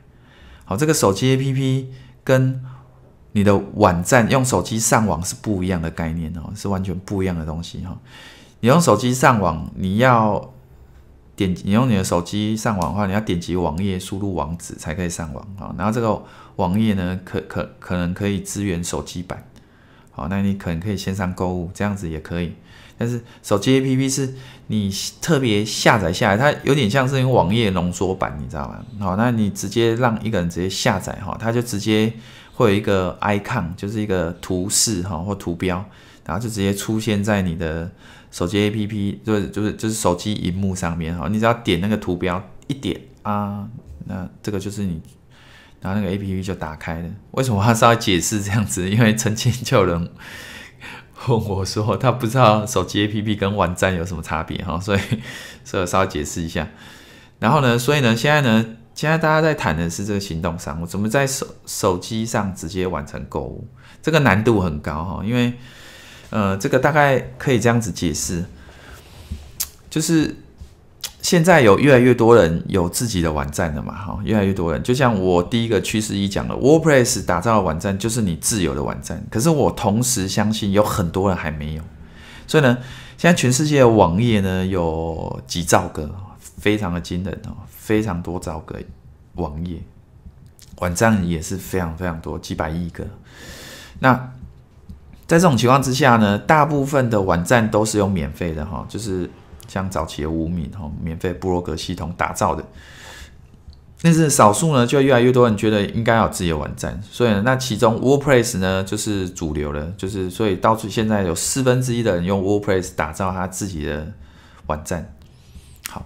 Speaker 1: 好，这个手机 APP 跟。你的网站用手机上网是不一样的概念哦，是完全不一样的东西哈。你用手机上网，你要点，你用你的手机上网的话，你要点击网页，输入网址才可以上网啊。然后这个网页呢，可可可能可以支援手机版，好，那你可能可以线上购物这样子也可以。但是手机 APP 是你特别下载下来，它有点像是网页浓缩版，你知道吗？好，那你直接让一个人直接下载哈，他就直接。会有一个 icon，就是一个图示哈或图标，然后就直接出现在你的手机 APP，就就是就是手机荧幕上面哈，你只要点那个图标一点啊，那这个就是你，然后那个 APP 就打开了。为什么他要稍微解释这样子？因为曾经有人 问我说，他不知道手机 APP 跟网站有什么差别哈，所以所以稍微解释一下。然后呢，所以呢，现在呢。现在大家在谈的是这个行动商我怎么在手手机上直接完成购物？这个难度很高哈，因为，呃，这个大概可以这样子解释，就是现在有越来越多人有自己的网站了嘛，哈，越来越多人，就像我第一个趋势一讲的 w o r d p r e s s 打造的网站就是你自由的网站，可是我同时相信有很多人还没有，所以呢，现在全世界的网页呢有几兆个。非常的惊人哦，非常多找个网页，网站也是非常非常多，几百亿个。那在这种情况之下呢，大部分的网站都是用免费的哈，就是像早期的无名哈，免费布洛格系统打造的。但是少数呢，就越来越多人觉得应该要自己的网站，所以那其中 WordPress 呢就是主流了，就是所以到处现在有四分之一的人用 WordPress 打造他自己的网站，好。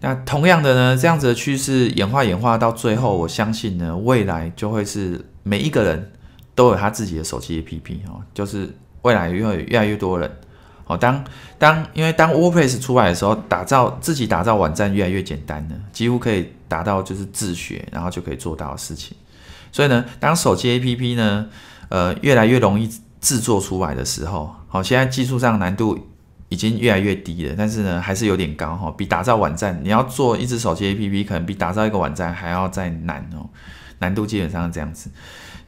Speaker 1: 那同样的呢，这样子的趋势演化演化到最后，我相信呢，未来就会是每一个人都有他自己的手机 APP 哦，就是未来会越来越多人哦。当当因为当 WordPress 出来的时候，打造自己打造网站越来越简单了，几乎可以达到就是自学然后就可以做到的事情。所以呢，当手机 APP 呢，呃，越来越容易制作出来的时候，好，现在技术上难度。已经越来越低了，但是呢，还是有点高哈。比打造网站，你要做一只手机 APP，可能比打造一个网站还要再难哦，难度基本上这样子。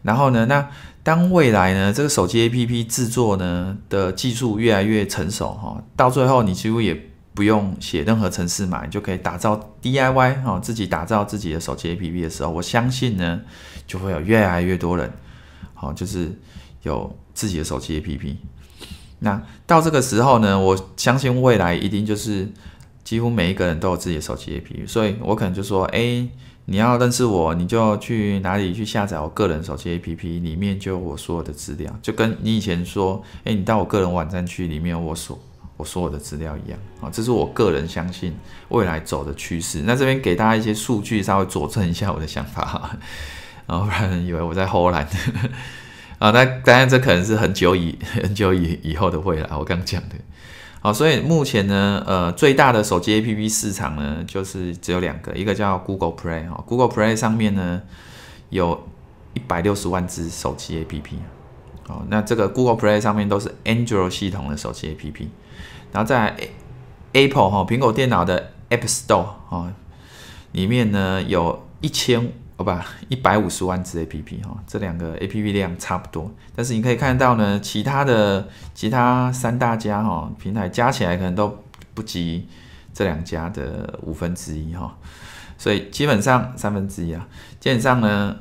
Speaker 1: 然后呢，那当未来呢，这个手机 APP 制作呢的技术越来越成熟哈，到最后你几乎也不用写任何程式码，你就可以打造 DIY 哈，自己打造自己的手机 APP 的时候，我相信呢，就会有越来越多人，好，就是有自己的手机 APP。那到这个时候呢，我相信未来一定就是几乎每一个人都有自己的手机 APP，所以我可能就说：哎，你要认识我，你就去哪里去下载我个人手机 APP，里面就有我所有的资料，就跟你以前说：哎，你到我个人网站去，里面有我所我所有的资料一样啊。这是我个人相信未来走的趋势。那这边给大家一些数据，稍微佐证一下我的想法，不然以为我在胡来。啊，那当然，这可能是很久以 很久以以后的会来，我刚刚讲的，好，所以目前呢，呃，最大的手机 A P P 市场呢，就是只有两个，一个叫 Google Play 哈，Google Play 上面呢有一百六十万只手机 A P P，哦，那这个 Google Play 上面都是 Android 系统的手机 A P P，然后在 Apple 哈苹果电脑的 App Store 哦、里面呢有一千。哦不，一百五十万只 A P P 哈，这两个 A P P 量差不多。但是你可以看到呢，其他的其他三大家哈平台加起来可能都不及这两家的五分之一哈，所以基本上三分之一啊。基本上呢，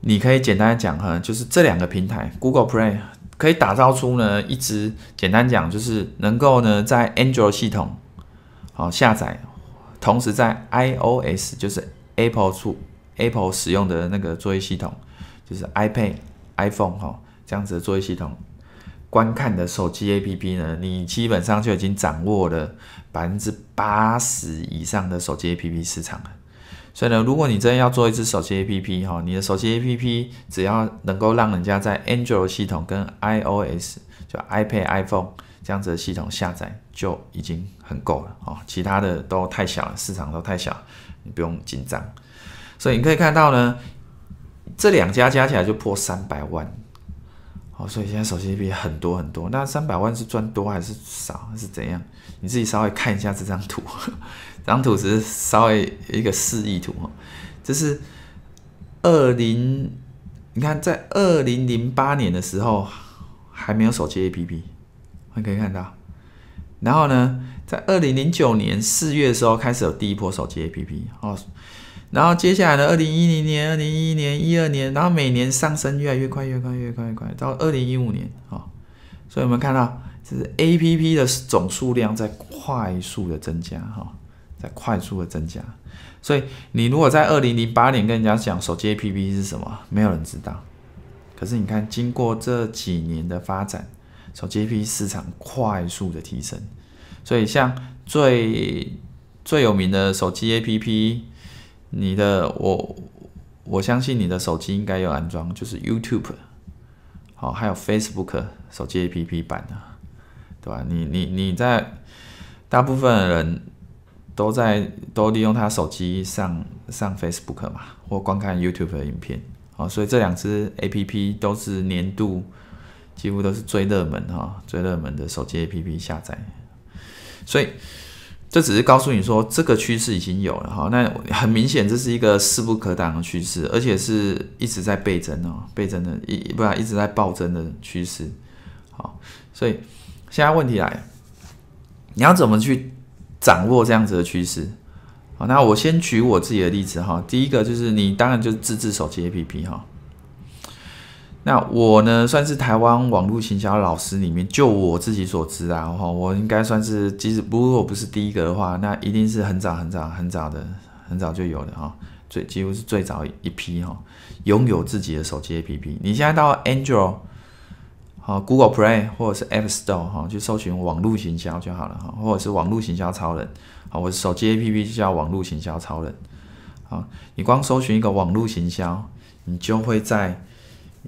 Speaker 1: 你可以简单讲哈，就是这两个平台 Google Play 可以打造出呢一支，简单讲就是能够呢在 Android 系统好下载，同时在 I O S 就是。Apple 处 Apple 使用的那个作业系统，就是 iPad、iPhone 哈这样子的作业系统，观看的手机 APP 呢，你基本上就已经掌握了百分之八十以上的手机 APP 市场了。所以呢，如果你真的要做一只手机 APP 哈，你的手机 APP 只要能够让人家在 Android 系统跟 iOS 就 iPad、iPhone 这样子的系统下载就已经很够了哦，其他的都太小了，市场都太小。你不用紧张，所以你可以看到呢，这两家加起来就破三百万，哦，所以现在手机 APP 很多很多。那三百万是赚多还是少，是怎样？你自己稍微看一下这张图，这张图只是稍微一个示意图，这是二零，你看在二零零八年的时候还没有手机 APP，你可以看到，然后呢？在二零零九年四月的时候，开始有第一波手机 APP 哦。然后接下来呢，二零一零年、二零一一年、一二年，然后每年上升越来越快，越快越快越快，到二零一五年哦。所以我们看到，这是 APP 的总数量在快速的增加，哈，在快速的增加。所以你如果在二零零八年跟人家讲手机 APP 是什么，没有人知道。可是你看，经过这几年的发展，手机 APP 市场快速的提升。所以，像最最有名的手机 A P P，你的我我相信你的手机应该有安装，就是 YouTube，好，还有 Facebook 手机 A P P 版的，对吧？你你你在大部分人都在都利用他手机上上 Facebook 嘛，或观看 YouTube 的影片，好，所以这两支 A P P 都是年度几乎都是最热门哈，最热门的手机 A P P 下载。所以，这只是告诉你说，这个趋势已经有了哈。那很明显，这是一个势不可挡的趋势，而且是一直在倍增哦，倍增的一不然一直在暴增的趋势。好，所以现在问题来，你要怎么去掌握这样子的趋势？好，那我先举我自己的例子哈。第一个就是你当然就是自制手机 APP 哈。那我呢，算是台湾网络行销老师里面，就我自己所知啊，哈，我应该算是，即使如果不是第一个的话，那一定是很早很早很早的，很早就有的哈，最几乎是最早一批哈，拥有自己的手机 APP。你现在到 Android，好 Google Play 或者是 App Store 哈，去搜寻网络行销就好了哈，或者是网络行销超人，好，我的手机 APP 就叫网络行销超人，好，你光搜寻一个网络行销，你就会在。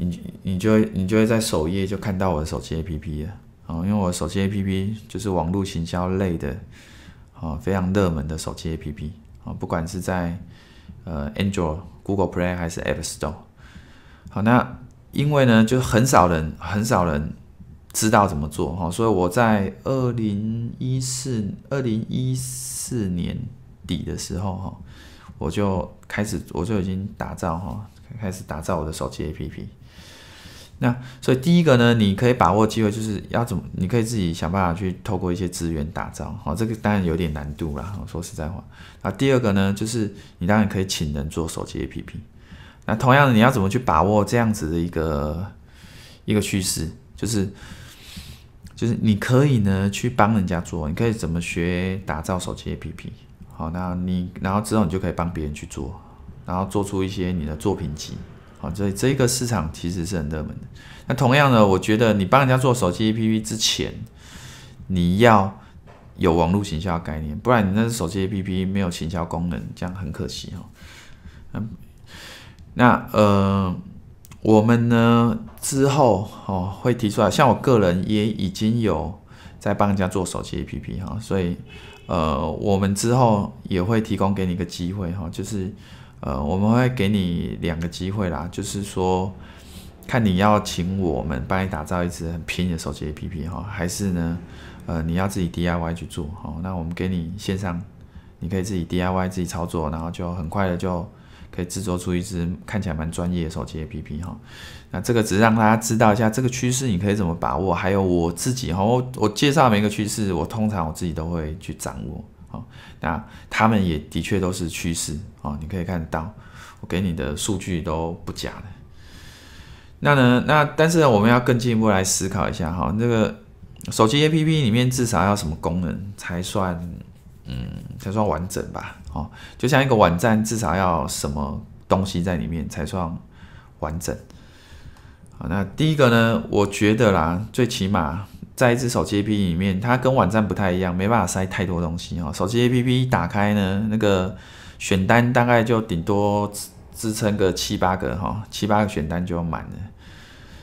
Speaker 1: 你你就会你就会在首页就看到我的手机 A P P 了，好，因为我手机 A P P 就是网络行销类的，啊，非常热门的手机 A P P，啊，不管是在呃 Android、Google Play 还是 App Store，好，那因为呢，就很少人很少人知道怎么做哈，所以我在二零一四二零一四年底的时候哈，我就开始我就已经打造哈，开始打造我的手机 A P P。那所以第一个呢，你可以把握机会，就是要怎么？你可以自己想办法去透过一些资源打造，好，这个当然有点难度啦。说实在话，那第二个呢，就是你当然可以请人做手机 APP。那同样的，你要怎么去把握这样子的一个一个趋势？就是就是你可以呢去帮人家做，你可以怎么学打造手机 APP？好，那你然后之后你就可以帮别人去做，然后做出一些你的作品集。好，所以这个市场其实是很热门的。那同样呢，我觉得你帮人家做手机 APP 之前，你要有网络行销概念，不然你那是手机 APP 没有行销功能，这样很可惜哈。嗯，那呃，我们呢之后哦会提出来，像我个人也已经有在帮人家做手机 APP 哈，所以呃，我们之后也会提供给你一个机会哈，就是。呃，我们会给你两个机会啦，就是说，看你要请我们帮你打造一支很拼的手机 APP 哈，还是呢，呃，你要自己 DIY 去做，哦，那我们给你线上，你可以自己 DIY 自己操作，然后就很快的就可以制作出一支看起来蛮专业的手机 APP 哈。那这个只是让大家知道一下这个趋势你可以怎么把握，还有我自己哈，我我介绍每个趋势，我通常我自己都会去掌握。哦，那他们也的确都是趋势哦，你可以看到，我给你的数据都不假的。那呢，那但是呢，我们要更进一步来思考一下哈，那个手机 APP 里面至少要什么功能才算嗯才算完整吧？哦，就像一个网站至少要什么东西在里面才算完整。好，那第一个呢，我觉得啦，最起码。在一只手机 A P P 里面，它跟网站不太一样，没办法塞太多东西哦。手机 A P P 打开呢，那个选单大概就顶多支撑个七八个哈，七八个选单就满了。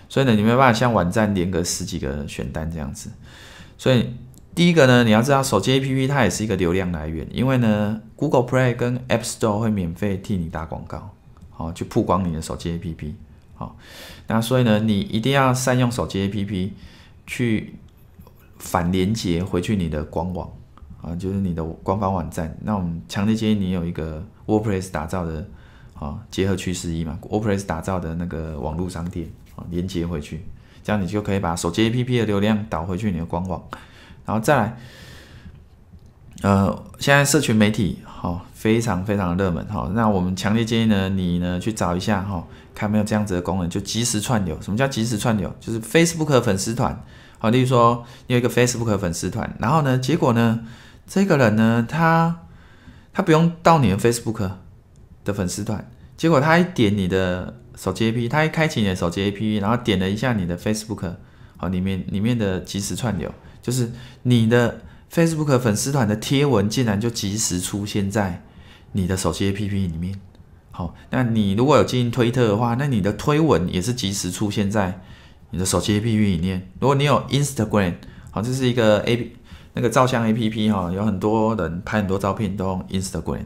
Speaker 1: 所以呢，你没办法像网站连个十几个选单这样子。所以第一个呢，你要知道手机 A P P 它也是一个流量来源，因为呢，Google Play 跟 App Store 会免费替你打广告，好去曝光你的手机 A P P，好，那所以呢，你一定要善用手机 A P P 去。反连接回去你的官网啊，就是你的官方网站。那我们强烈建议你有一个 WordPress 打造的啊，结合趋势一嘛，WordPress 打造的那个网络商店啊，连接回去，这样你就可以把手机 APP 的流量导回去你的官网，然后再来，呃，现在社群媒体哈，非常非常热门哈，那我们强烈建议呢，你呢去找一下哈，看没有这样子的功能，就即时串流。什么叫即时串流？就是 Facebook 粉丝团。好，例如说，你有一个 Facebook 粉丝团，然后呢，结果呢，这个人呢，他他不用到你的 Facebook 的粉丝团，结果他一点你的手机 A P P，他一开启你的手机 A P P，然后点了一下你的 Facebook，好，里面里面的即时串流，就是你的 Facebook 粉丝团的贴文，竟然就即时出现在你的手机 A P P 里面。好，那你如果有进行推特的话，那你的推文也是即时出现在。你的手机 APP 里面，如果你有 Instagram，好，这是一个 A 那个照相 APP 哈，有很多人拍很多照片都用 Instagram。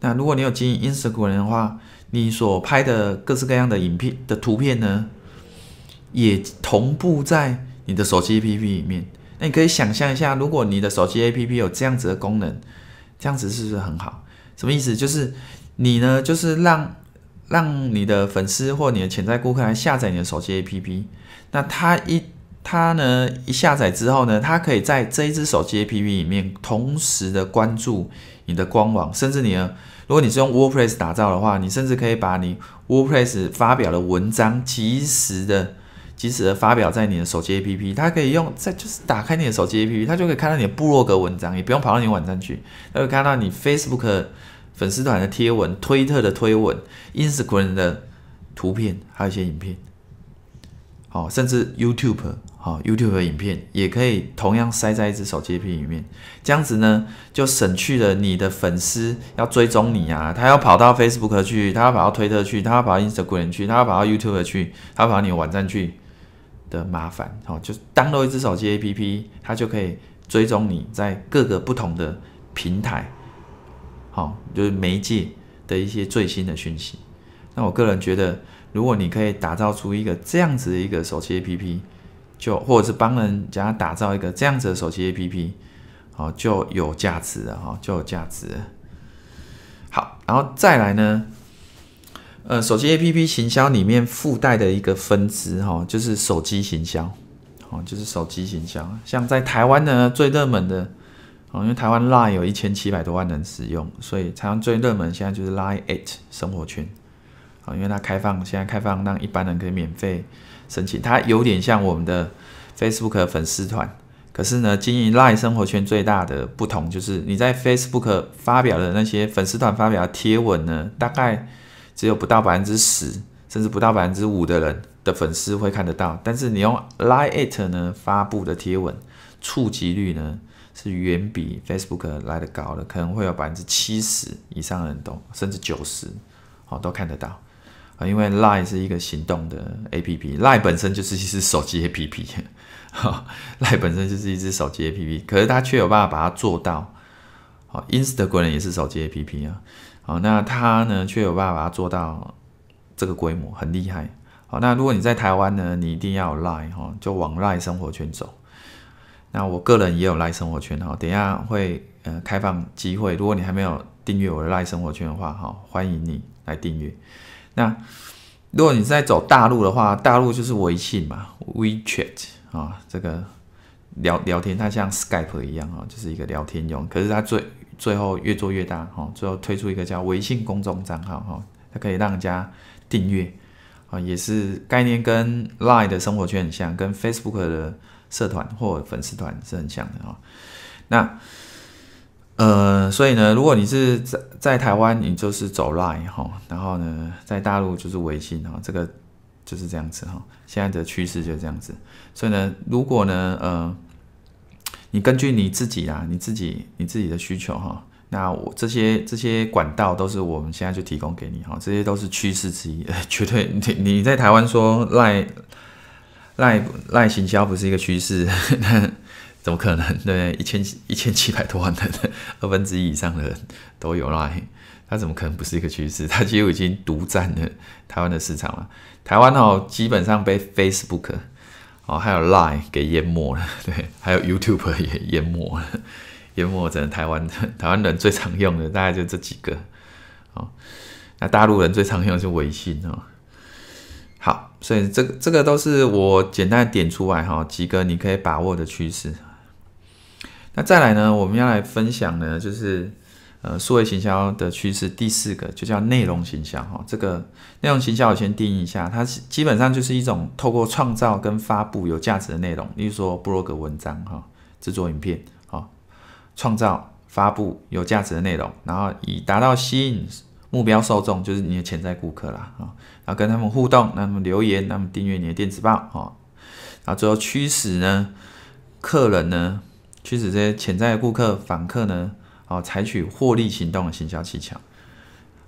Speaker 1: 那如果你有经营 Instagram 的话，你所拍的各式各样的影片的图片呢，也同步在你的手机 APP 里面。那你可以想象一下，如果你的手机 APP 有这样子的功能，这样子是不是很好？什么意思？就是你呢，就是让让你的粉丝或你的潜在顾客来下载你的手机 APP，那他一他呢一下载之后呢，他可以在这一只手机 APP 里面同时的关注你的官网，甚至你的，如果你是用 WordPress 打造的话，你甚至可以把你 WordPress 发表的文章及时的及时的发表在你的手机 APP，它可以用在就是打开你的手机 APP，它就可以看到你的布洛格文章，也不用跑到你的网站去，它会看到你 Facebook。粉丝团的贴文、推特的推文、Instagram 的图片，还有一些影片，好，甚至 YouTube，好，YouTube 的影片也可以同样塞在一只手 a P 里面，这样子呢，就省去了你的粉丝要追踪你啊，他要跑到 Facebook 去，他要跑到推特去，他要跑到 Instagram 去，他要跑到 YouTube 去，他要跑到你的网站去的麻烦，好，就是当到一只手机 APP，他就可以追踪你在各个不同的平台。哦，就是媒介的一些最新的讯息。那我个人觉得，如果你可以打造出一个这样子的一个手机 APP，就或者是帮人家打造一个这样子的手机 APP，哦，就有价值了哈，就有价值。好，然后再来呢，呃，手机 APP 行销里面附带的一个分支哈，就是手机行销，哦，就是手机行销。像在台湾呢，最热门的。哦，因为台湾 LINE 有一千七百多万人使用，所以台湾最热门现在就是 LINE Eight 生活圈。啊，因为它开放现在开放让一般人可以免费申请，它有点像我们的 Facebook 粉丝团。可是呢，经营 LINE 生活圈最大的不同就是你在 Facebook 发表的那些粉丝团发表贴文呢，大概只有不到百分之十，甚至不到百分之五的人的粉丝会看得到。但是你用 LINE Eight 呢发布的贴文，触及率呢？是远比 Facebook 来的高的，可能会有百分之七十以上人都甚至九十，哦，都看得到，啊，因为 Line 是一个行动的 APP，Line 本身就是一只手机 APP，哈，Line 本身就是一只手机 APP，可是它却有办法把它做到，哦，Instagram 也是手机 APP 啊，哦，那它呢却有办法把它做到这个规模，很厉害，哦，那如果你在台湾呢，你一定要 Line 哈，就往 Line 生活圈走。那我个人也有 l i e 生活圈哈，等下会呃开放机会，如果你还没有订阅我的 l i e 生活圈的话哈，欢迎你来订阅。那如果你在走大陆的话，大陆就是微信嘛，WeChat 啊，这个聊聊天，它像 Skype 一样哈，就是一个聊天用，可是它最最后越做越大哈，最后推出一个叫微信公众账号哈，它可以让人家订阅啊，也是概念跟 Line 的生活圈很像，跟 Facebook 的。社团或粉丝团是很像的哈，那呃，所以呢，如果你是在在台湾，你就是走 Line 哈，然后呢，在大陆就是微信哈，这个就是这样子哈，现在的趋势就是这样子，所以呢，如果呢，呃，你根据你自己啊，你自己你自己的需求哈，那我这些这些管道都是我们现在就提供给你哈，这些都是趋势之一，绝对你你在台湾说 Line。赖赖行销不是一个趋势，那怎么可能？对，一千一千七百多万的二分之一以上的人都有赖，他怎么可能不是一个趋势？他几乎已经独占了台湾的市场了。台湾哦，基本上被 Facebook 哦还有 Line 给淹没了，对，还有 YouTube 也淹没了，淹没整个台湾。台湾人最常用的大概就这几个哦，那大陆人最常用的是微信哦。所以这个这个都是我简单点出来哈几个你可以把握的趋势。那再来呢，我们要来分享呢，就是呃，数位行销的趋势第四个就叫内容行销哈。这个内容行销我先定义一下，它基本上就是一种透过创造跟发布有价值的内容，例如说部落格文章哈，制作影片啊，创造发布有价值的内容，然后以达到吸引目标受众，就是你的潜在顾客啦啊。啊，跟他们互动，那们留言，那么订阅你的电子报啊，啊，最后驱使呢，客人呢，驱使这些潜在顾客、访客呢，啊，采取获利行动的行销技巧，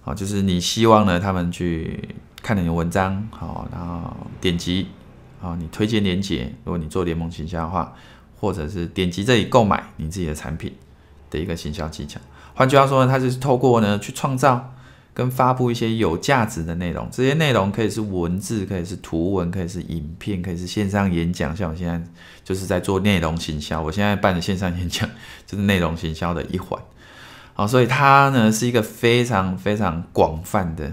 Speaker 1: 啊，就是你希望呢，他们去看你的文章，好，然后点击，啊，你推荐链接，如果你做联盟行销的话，或者是点击这里购买你自己的产品的一个行销技巧。换句话说呢，它就是透过呢，去创造。跟发布一些有价值的内容，这些内容可以是文字，可以是图文，可以是影片，可以是线上演讲。像我现在就是在做内容行销，我现在办的线上演讲就是内容行销的一环。好，所以它呢是一个非常非常广泛的、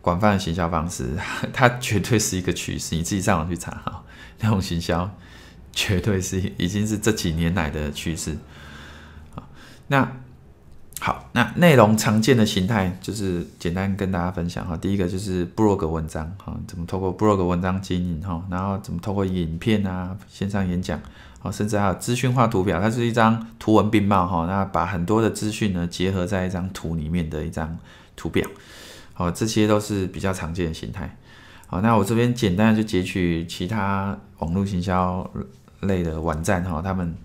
Speaker 1: 广泛的行销方式，它绝对是一个趋势。你自己上网去查哈，内容行销绝对是已经是这几年来的趋势那好，那内容常见的形态就是简单跟大家分享哈。第一个就是部落格文章哈，怎么透过部落格文章经营哈，然后怎么透过影片啊、线上演讲好，甚至还有资讯化图表，它是一张图文并茂哈，那把很多的资讯呢结合在一张图里面的一张图表。好，这些都是比较常见的形态。好，那我这边简单的就截取其他网络行销类的网站哈，他们。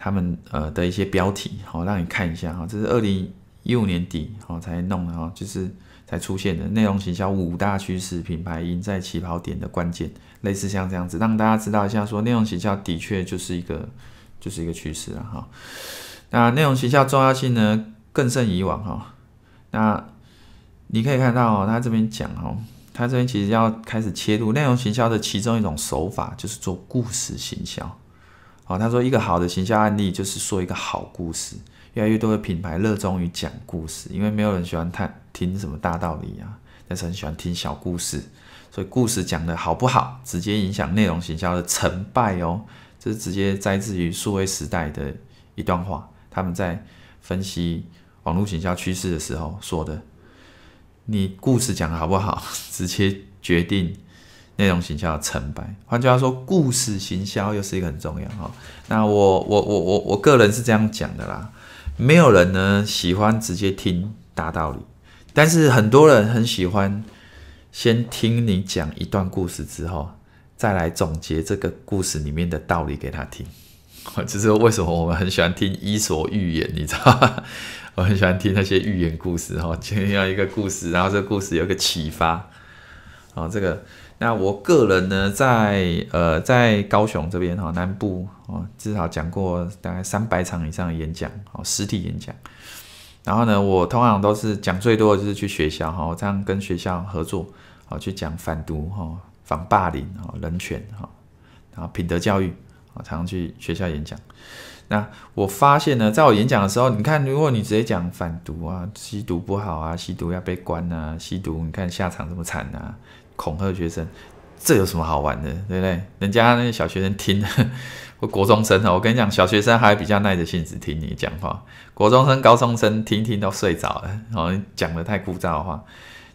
Speaker 1: 他们呃的一些标题，好让你看一下哈，这是二零一五年底好才弄的哈，就是才出现的内容行销五大趋势，品牌赢在起跑点的关键，类似像这样子，让大家知道一下说内容行销的确就是一个就是一个趋势了哈。那内容行销重要性呢更胜以往哈。那你可以看到哦，他这边讲哈，他这边其实要开始切入内容行销的其中一种手法，就是做故事行销。哦，他说一个好的行销案例就是说一个好故事，越来越多的品牌热衷于讲故事，因为没有人喜欢探听什么大道理啊，但是很喜欢听小故事，所以故事讲的好不好，直接影响内容行销的成败哦。这是直接摘自于数位时代的一段话，他们在分析网络行销趋势的时候说的，你故事讲的好不好，直接决定。内容行销的成败，换句话说，故事行销又是一个很重要哈。那我我我我我个人是这样讲的啦，没有人呢喜欢直接听大道理，但是很多人很喜欢先听你讲一段故事之后，再来总结这个故事里面的道理给他听。就是为什么我们很喜欢听伊索寓言，你知道吗？我很喜欢听那些寓言故事哈，天要一个故事，然后这故事有一个启发，然后这个。那我个人呢，在呃，在高雄这边哈，南部哦，至少讲过大概三百场以上的演讲，哦，实体演讲。然后呢，我通常都是讲最多的就是去学校哈，我常跟学校合作，哦，去讲反毒哈、防霸凌哈、人权哈，然后品德教育啊，常去学校演讲。那我发现呢，在我演讲的时候，你看，如果你直接讲反毒啊，吸毒不好啊，吸毒要被关啊，吸毒你看下场这么惨啊。恐吓学生，这有什么好玩的，对不对？人家那些小学生听，或国中生我跟你讲，小学生还比较耐着性子听你讲话，国中生、高中生听听都睡着了，然后讲的太枯燥的话。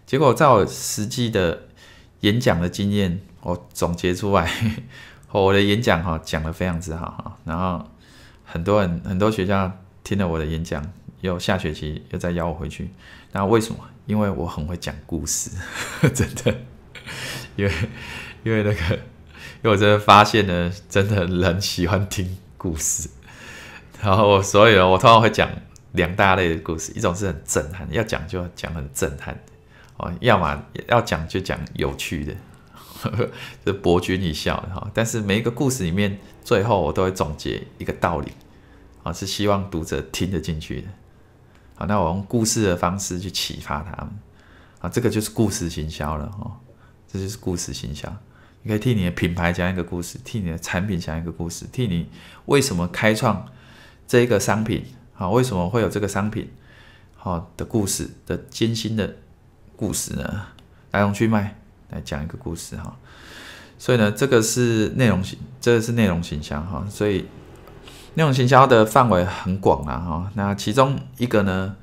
Speaker 1: 结果在我实际的演讲的经验，我总结出来，我的演讲哈讲的非常之好哈，然后很多人很多学校听了我的演讲，又下学期又再邀我回去，那为什么？因为我很会讲故事，真的。因为，因为那个，因为我真的发现呢，真的人喜欢听故事，然后我所以呢，我通常会讲两大类的故事，一种是很震撼，要讲就讲很震撼的哦，要么要讲就讲有趣的，就博君一笑哈。但是每一个故事里面，最后我都会总结一个道理啊，是希望读者听得进去的。好，那我用故事的方式去启发他们啊，这个就是故事行销了哈。这就是故事形象，你可以替你的品牌讲一个故事，替你的产品讲一个故事，替你为什么开创这个商品，好，为什么会有这个商品，好的故事的艰辛的故事呢？来龙去脉，来讲一个故事哈。所以呢，这个是内容形，这个是内容形象哈。所以内容行销的范围很广啊哈。那其中一个呢，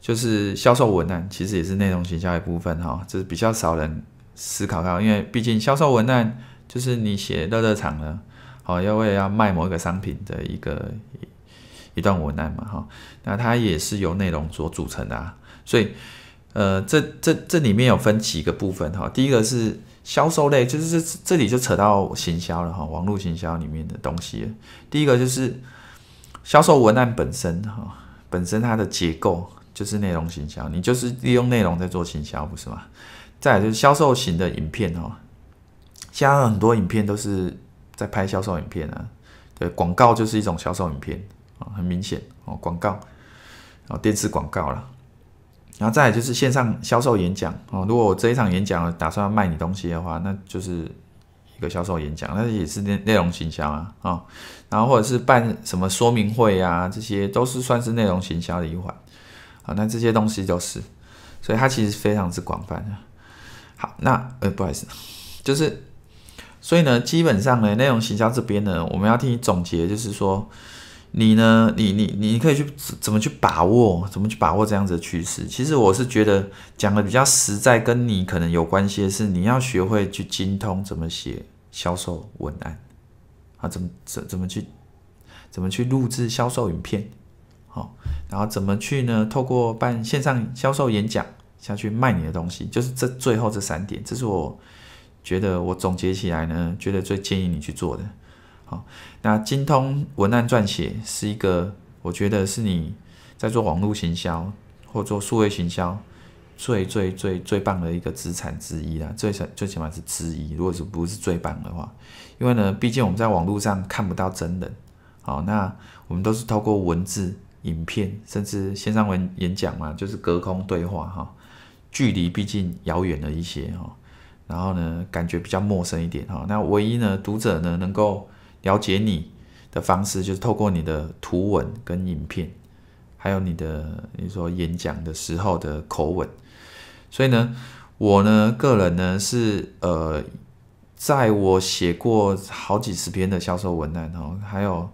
Speaker 1: 就是销售文案，其实也是内容形象一部分哈。这是比较少人。思考到，因为毕竟销售文案就是你写热热场的，好要为要卖某一个商品的一个一段文案嘛，哈，那它也是由内容所组成的，所以，呃，这这这里面有分几个部分哈，第一个是销售类，就是这里就扯到行销了哈，网络行销里面的东西，第一个就是销售文案本身哈，本身它的结构就是内容行销，你就是利用内容在做行销，不是吗？再就是销售型的影片哦，现在很多影片都是在拍销售影片啊，对，广告就是一种销售影片啊，很明显哦，广告，哦，电视广告了，然后再来就是线上销售演讲哦，如果我这一场演讲打算卖你东西的话，那就是一个销售演讲，那也是内内容行销啊啊，然后或者是办什么说明会啊，这些都是算是内容行销的一环啊，那这些东西都是，所以它其实非常之广泛。好，那呃，不好意思，就是，所以呢，基本上呢，内容行销这边呢，我们要替你总结，就是说，你呢，你你你可以去怎么去把握，怎么去把握这样子的趋势。其实我是觉得讲的比较实在，跟你可能有关系的是，你要学会去精通怎么写销售文案啊，怎么怎怎么去怎么去录制销售影片，好，然后怎么去呢？透过办线上销售演讲。下去卖你的东西，就是这最后这三点，这是我觉得我总结起来呢，觉得最建议你去做的。好，那精通文案撰写是一个，我觉得是你在做网络行销或做数位行销最最最最棒的一个资产之一啦，最最起码是之一。如果是不是最棒的话，因为呢，毕竟我们在网络上看不到真人，好，那我们都是透过文字、影片，甚至线上文演讲嘛，就是隔空对话哈。距离毕竟遥远了一些哈，然后呢，感觉比较陌生一点哈。那唯一呢，读者呢能够了解你的方式，就是透过你的图文跟影片，还有你的你说演讲的时候的口吻。所以呢，我呢个人呢是呃，在我写过好几十篇的销售文案哦，还有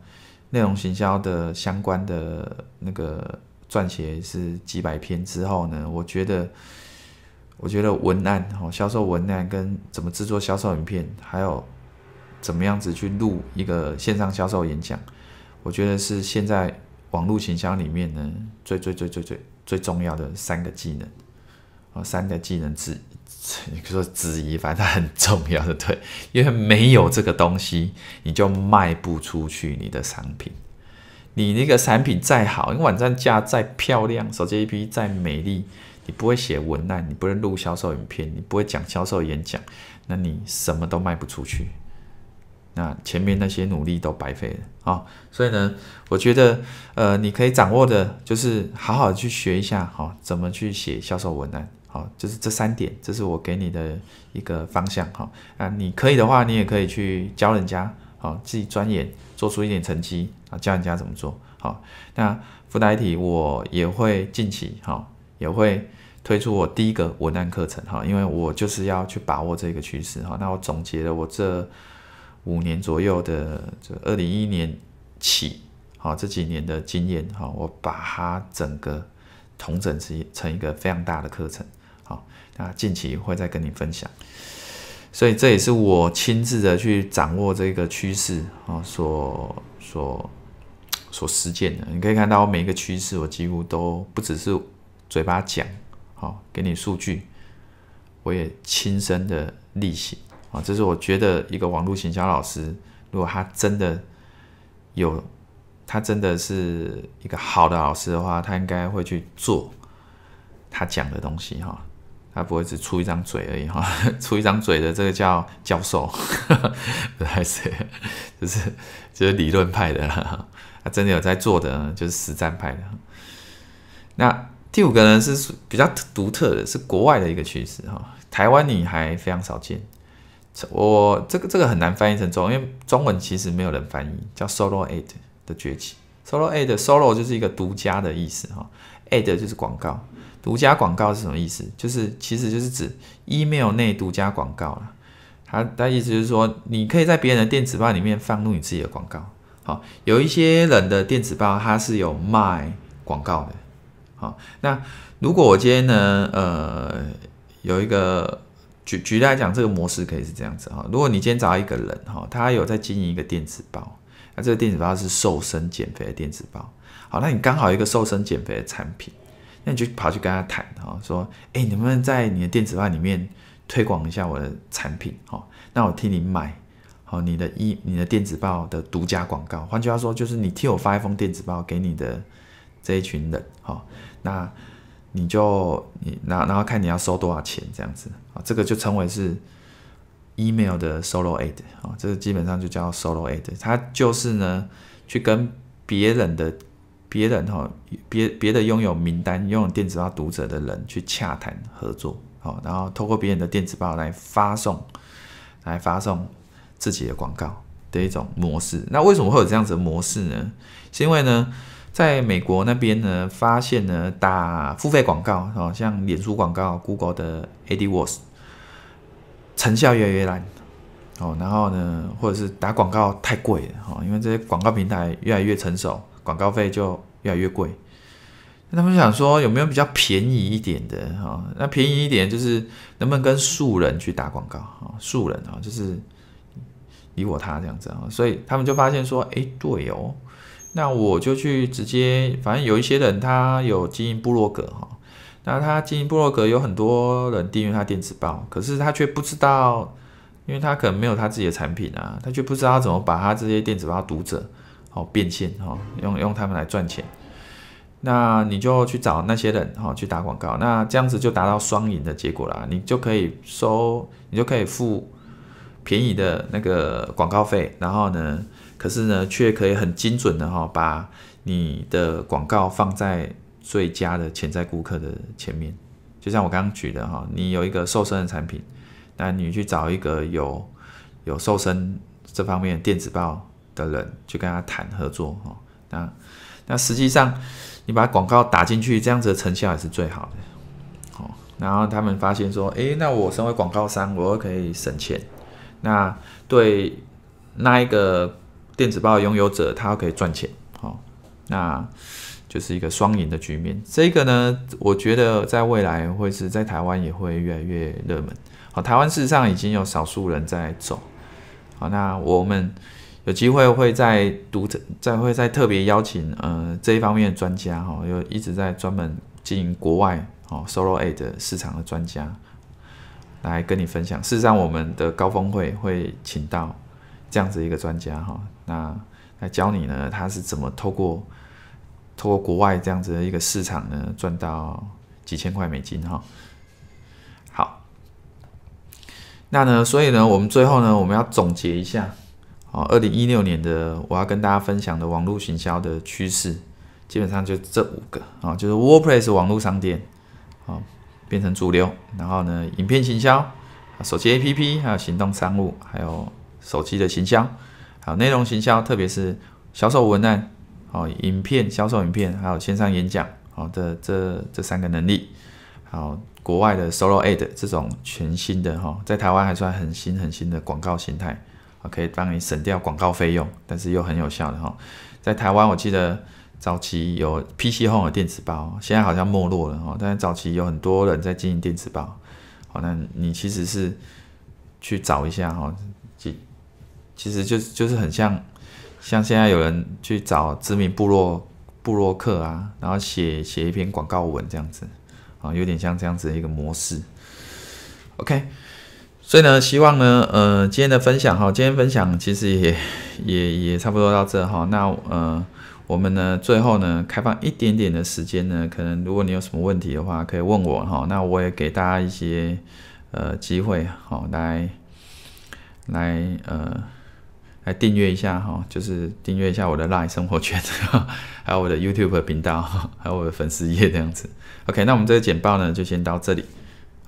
Speaker 1: 内容行销的相关的那个撰写是几百篇之后呢，我觉得。我觉得文案、哈销售文案跟怎么制作销售影片，还有怎么样子去录一个线上销售演讲，我觉得是现在网络形象里面呢最最最最最最重要的三个技能，啊三个技能之你说之一，反正很重要的，对，因为没有这个东西，你就卖不出去你的商品。你那个产品再好，你网站架再漂亮，手机 APP 再美丽。你不会写文案，你不能录销售影片，你不会讲销售演讲，那你什么都卖不出去，那前面那些努力都白费了啊！所以呢，我觉得，呃，你可以掌握的就是好好去学一下，哈，怎么去写销售文案，好，就是这三点，这是我给你的一个方向，哈。啊，你可以的话，你也可以去教人家，好，自己钻研，做出一点成绩啊，教人家怎么做，好。那福来体我也会近期，好。也会推出我第一个文案课程哈，因为我就是要去把握这个趋势哈。那我总结了我这五年左右的，这二零一一年起，啊这几年的经验哈，我把它整个统整成成一个非常大的课程好。那近期会再跟你分享，所以这也是我亲自的去掌握这个趋势啊，所所所实践的。你可以看到每一个趋势，我几乎都不只是。嘴巴讲好，给你数据，我也亲身的例行啊！这是我觉得一个网络行销老师，如果他真的有，他真的是一个好的老师的话，他应该会去做他讲的东西哈。他不会只出一张嘴而已哈，出一张嘴的这个叫教授，不还是就是就是理论派的啦。啊，真的有在做的就是实战派的那。第五个呢是比较独特的，是国外的一个趋势哈，台湾女孩非常少见。我这个这个很难翻译成中，文，因为中文其实没有人翻译，叫 “solo ad” 的崛起。solo ad solo 就是一个独家的意思哈，ad 就是广告，独家广告是什么意思？就是其实就是指 email 内独家广告了。它的意思就是说，你可以在别人的电子报里面放入你自己的广告。好，有一些人的电子报它是有卖广告的。那如果我今天呢，呃，有一个举举例来讲，这个模式可以是这样子哈。如果你今天找到一个人哈，他有在经营一个电子报，那这个电子报是瘦身减肥的电子报。好，那你刚好一个瘦身减肥的产品，那你就跑去跟他谈哈，说，哎，能不能在你的电子报里面推广一下我的产品？哈，那我替你买好你的一你的电子报的独家广告。换句话说，就是你替我发一封电子报给你的这一群人，哈。那你就你，然然后看你要收多少钱这样子啊，这个就称为是 email 的 solo ad i 啊，这个基本上就叫 solo ad，i 它就是呢去跟别人的别人哈，别别的拥有名单、拥有电子报读者的人去洽谈合作啊，然后透过别人的电子报来发送来发送自己的广告的一种模式。那为什么会有这样子的模式呢？是因为呢？在美国那边呢，发现呢打付费广告，哦，像脸书广告、Google 的 AdWords，成效越来越烂，哦，然后呢，或者是打广告太贵了，哈，因为这些广告平台越来越成熟，广告费就越来越贵。那他们想说有没有比较便宜一点的，哈，那便宜一点就是能不能跟素人去打广告，哈，素人啊，就是你我他这样子啊，所以他们就发现说，哎，对哦。那我就去直接，反正有一些人他有经营部落格哈，那他经营部落格有很多人订阅他电子报，可是他却不知道，因为他可能没有他自己的产品啊，他却不知道怎么把他这些电子报读者哦变现哈，用用他们来赚钱。那你就去找那些人哈去打广告，那这样子就达到双赢的结果啦，你就可以收，你就可以付便宜的那个广告费，然后呢？可是呢，却可以很精准的哈，把你的广告放在最佳的潜在顾客的前面。就像我刚刚举的哈，你有一个瘦身的产品，那你去找一个有有瘦身这方面电子报的人去跟他谈合作哈。那那实际上你把广告打进去，这样子的成效也是最好的。哦，然后他们发现说，诶，那我身为广告商，我可以省钱。那对那一个。电子报拥有者他可以赚钱，好，那就是一个双赢的局面。这个呢，我觉得在未来会是在台湾也会越来越热门。好，台湾事实上已经有少数人在走。好，那我们有机会会读者再会再特别邀请呃这一方面的专家哈，有一直在专门经营国外哦 solo ad i 市场的专家来跟你分享。事实上，我们的高峰会会请到这样子一个专家哈。那来教你呢？他是怎么透过透过国外这样子的一个市场呢，赚到几千块美金哈？好，那呢，所以呢，我们最后呢，我们要总结一下啊，二零一六年的我要跟大家分享的网络行销的趋势，基本上就这五个啊，就是 WordPress 网络商店啊变成主流，然后呢，影片行销，手机 APP 还有行动商务，还有手机的行销。好，内容行销，特别是销售文案，哦，影片销售影片，还有线上演讲，好的，这这三个能力，好，国外的 s o l a Ad 这种全新的哈，在台湾还算很新很新的广告形态，可以帮你省掉广告费用，但是又很有效的哈。在台湾，我记得早期有 PC Home 的电子报，现在好像没落了哈，但是早期有很多人在经营电子报，好，那你其实是去找一下哈。其实就就是很像，像现在有人去找知名部落部落客啊，然后写写一篇广告文这样子，啊，有点像这样子的一个模式。OK，所以呢，希望呢，呃，今天的分享哈，今天分享其实也也也差不多到这哈。那呃，我们呢，最后呢，开放一点点的时间呢，可能如果你有什么问题的话，可以问我哈。那我也给大家一些呃机会好来来呃。来订阅一下哈，就是订阅一下我的 Live 生活圈，还有我的 YouTube 频道，还有我的粉丝页这样子。OK，那我们这个简报呢，就先到这里。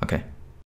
Speaker 1: OK。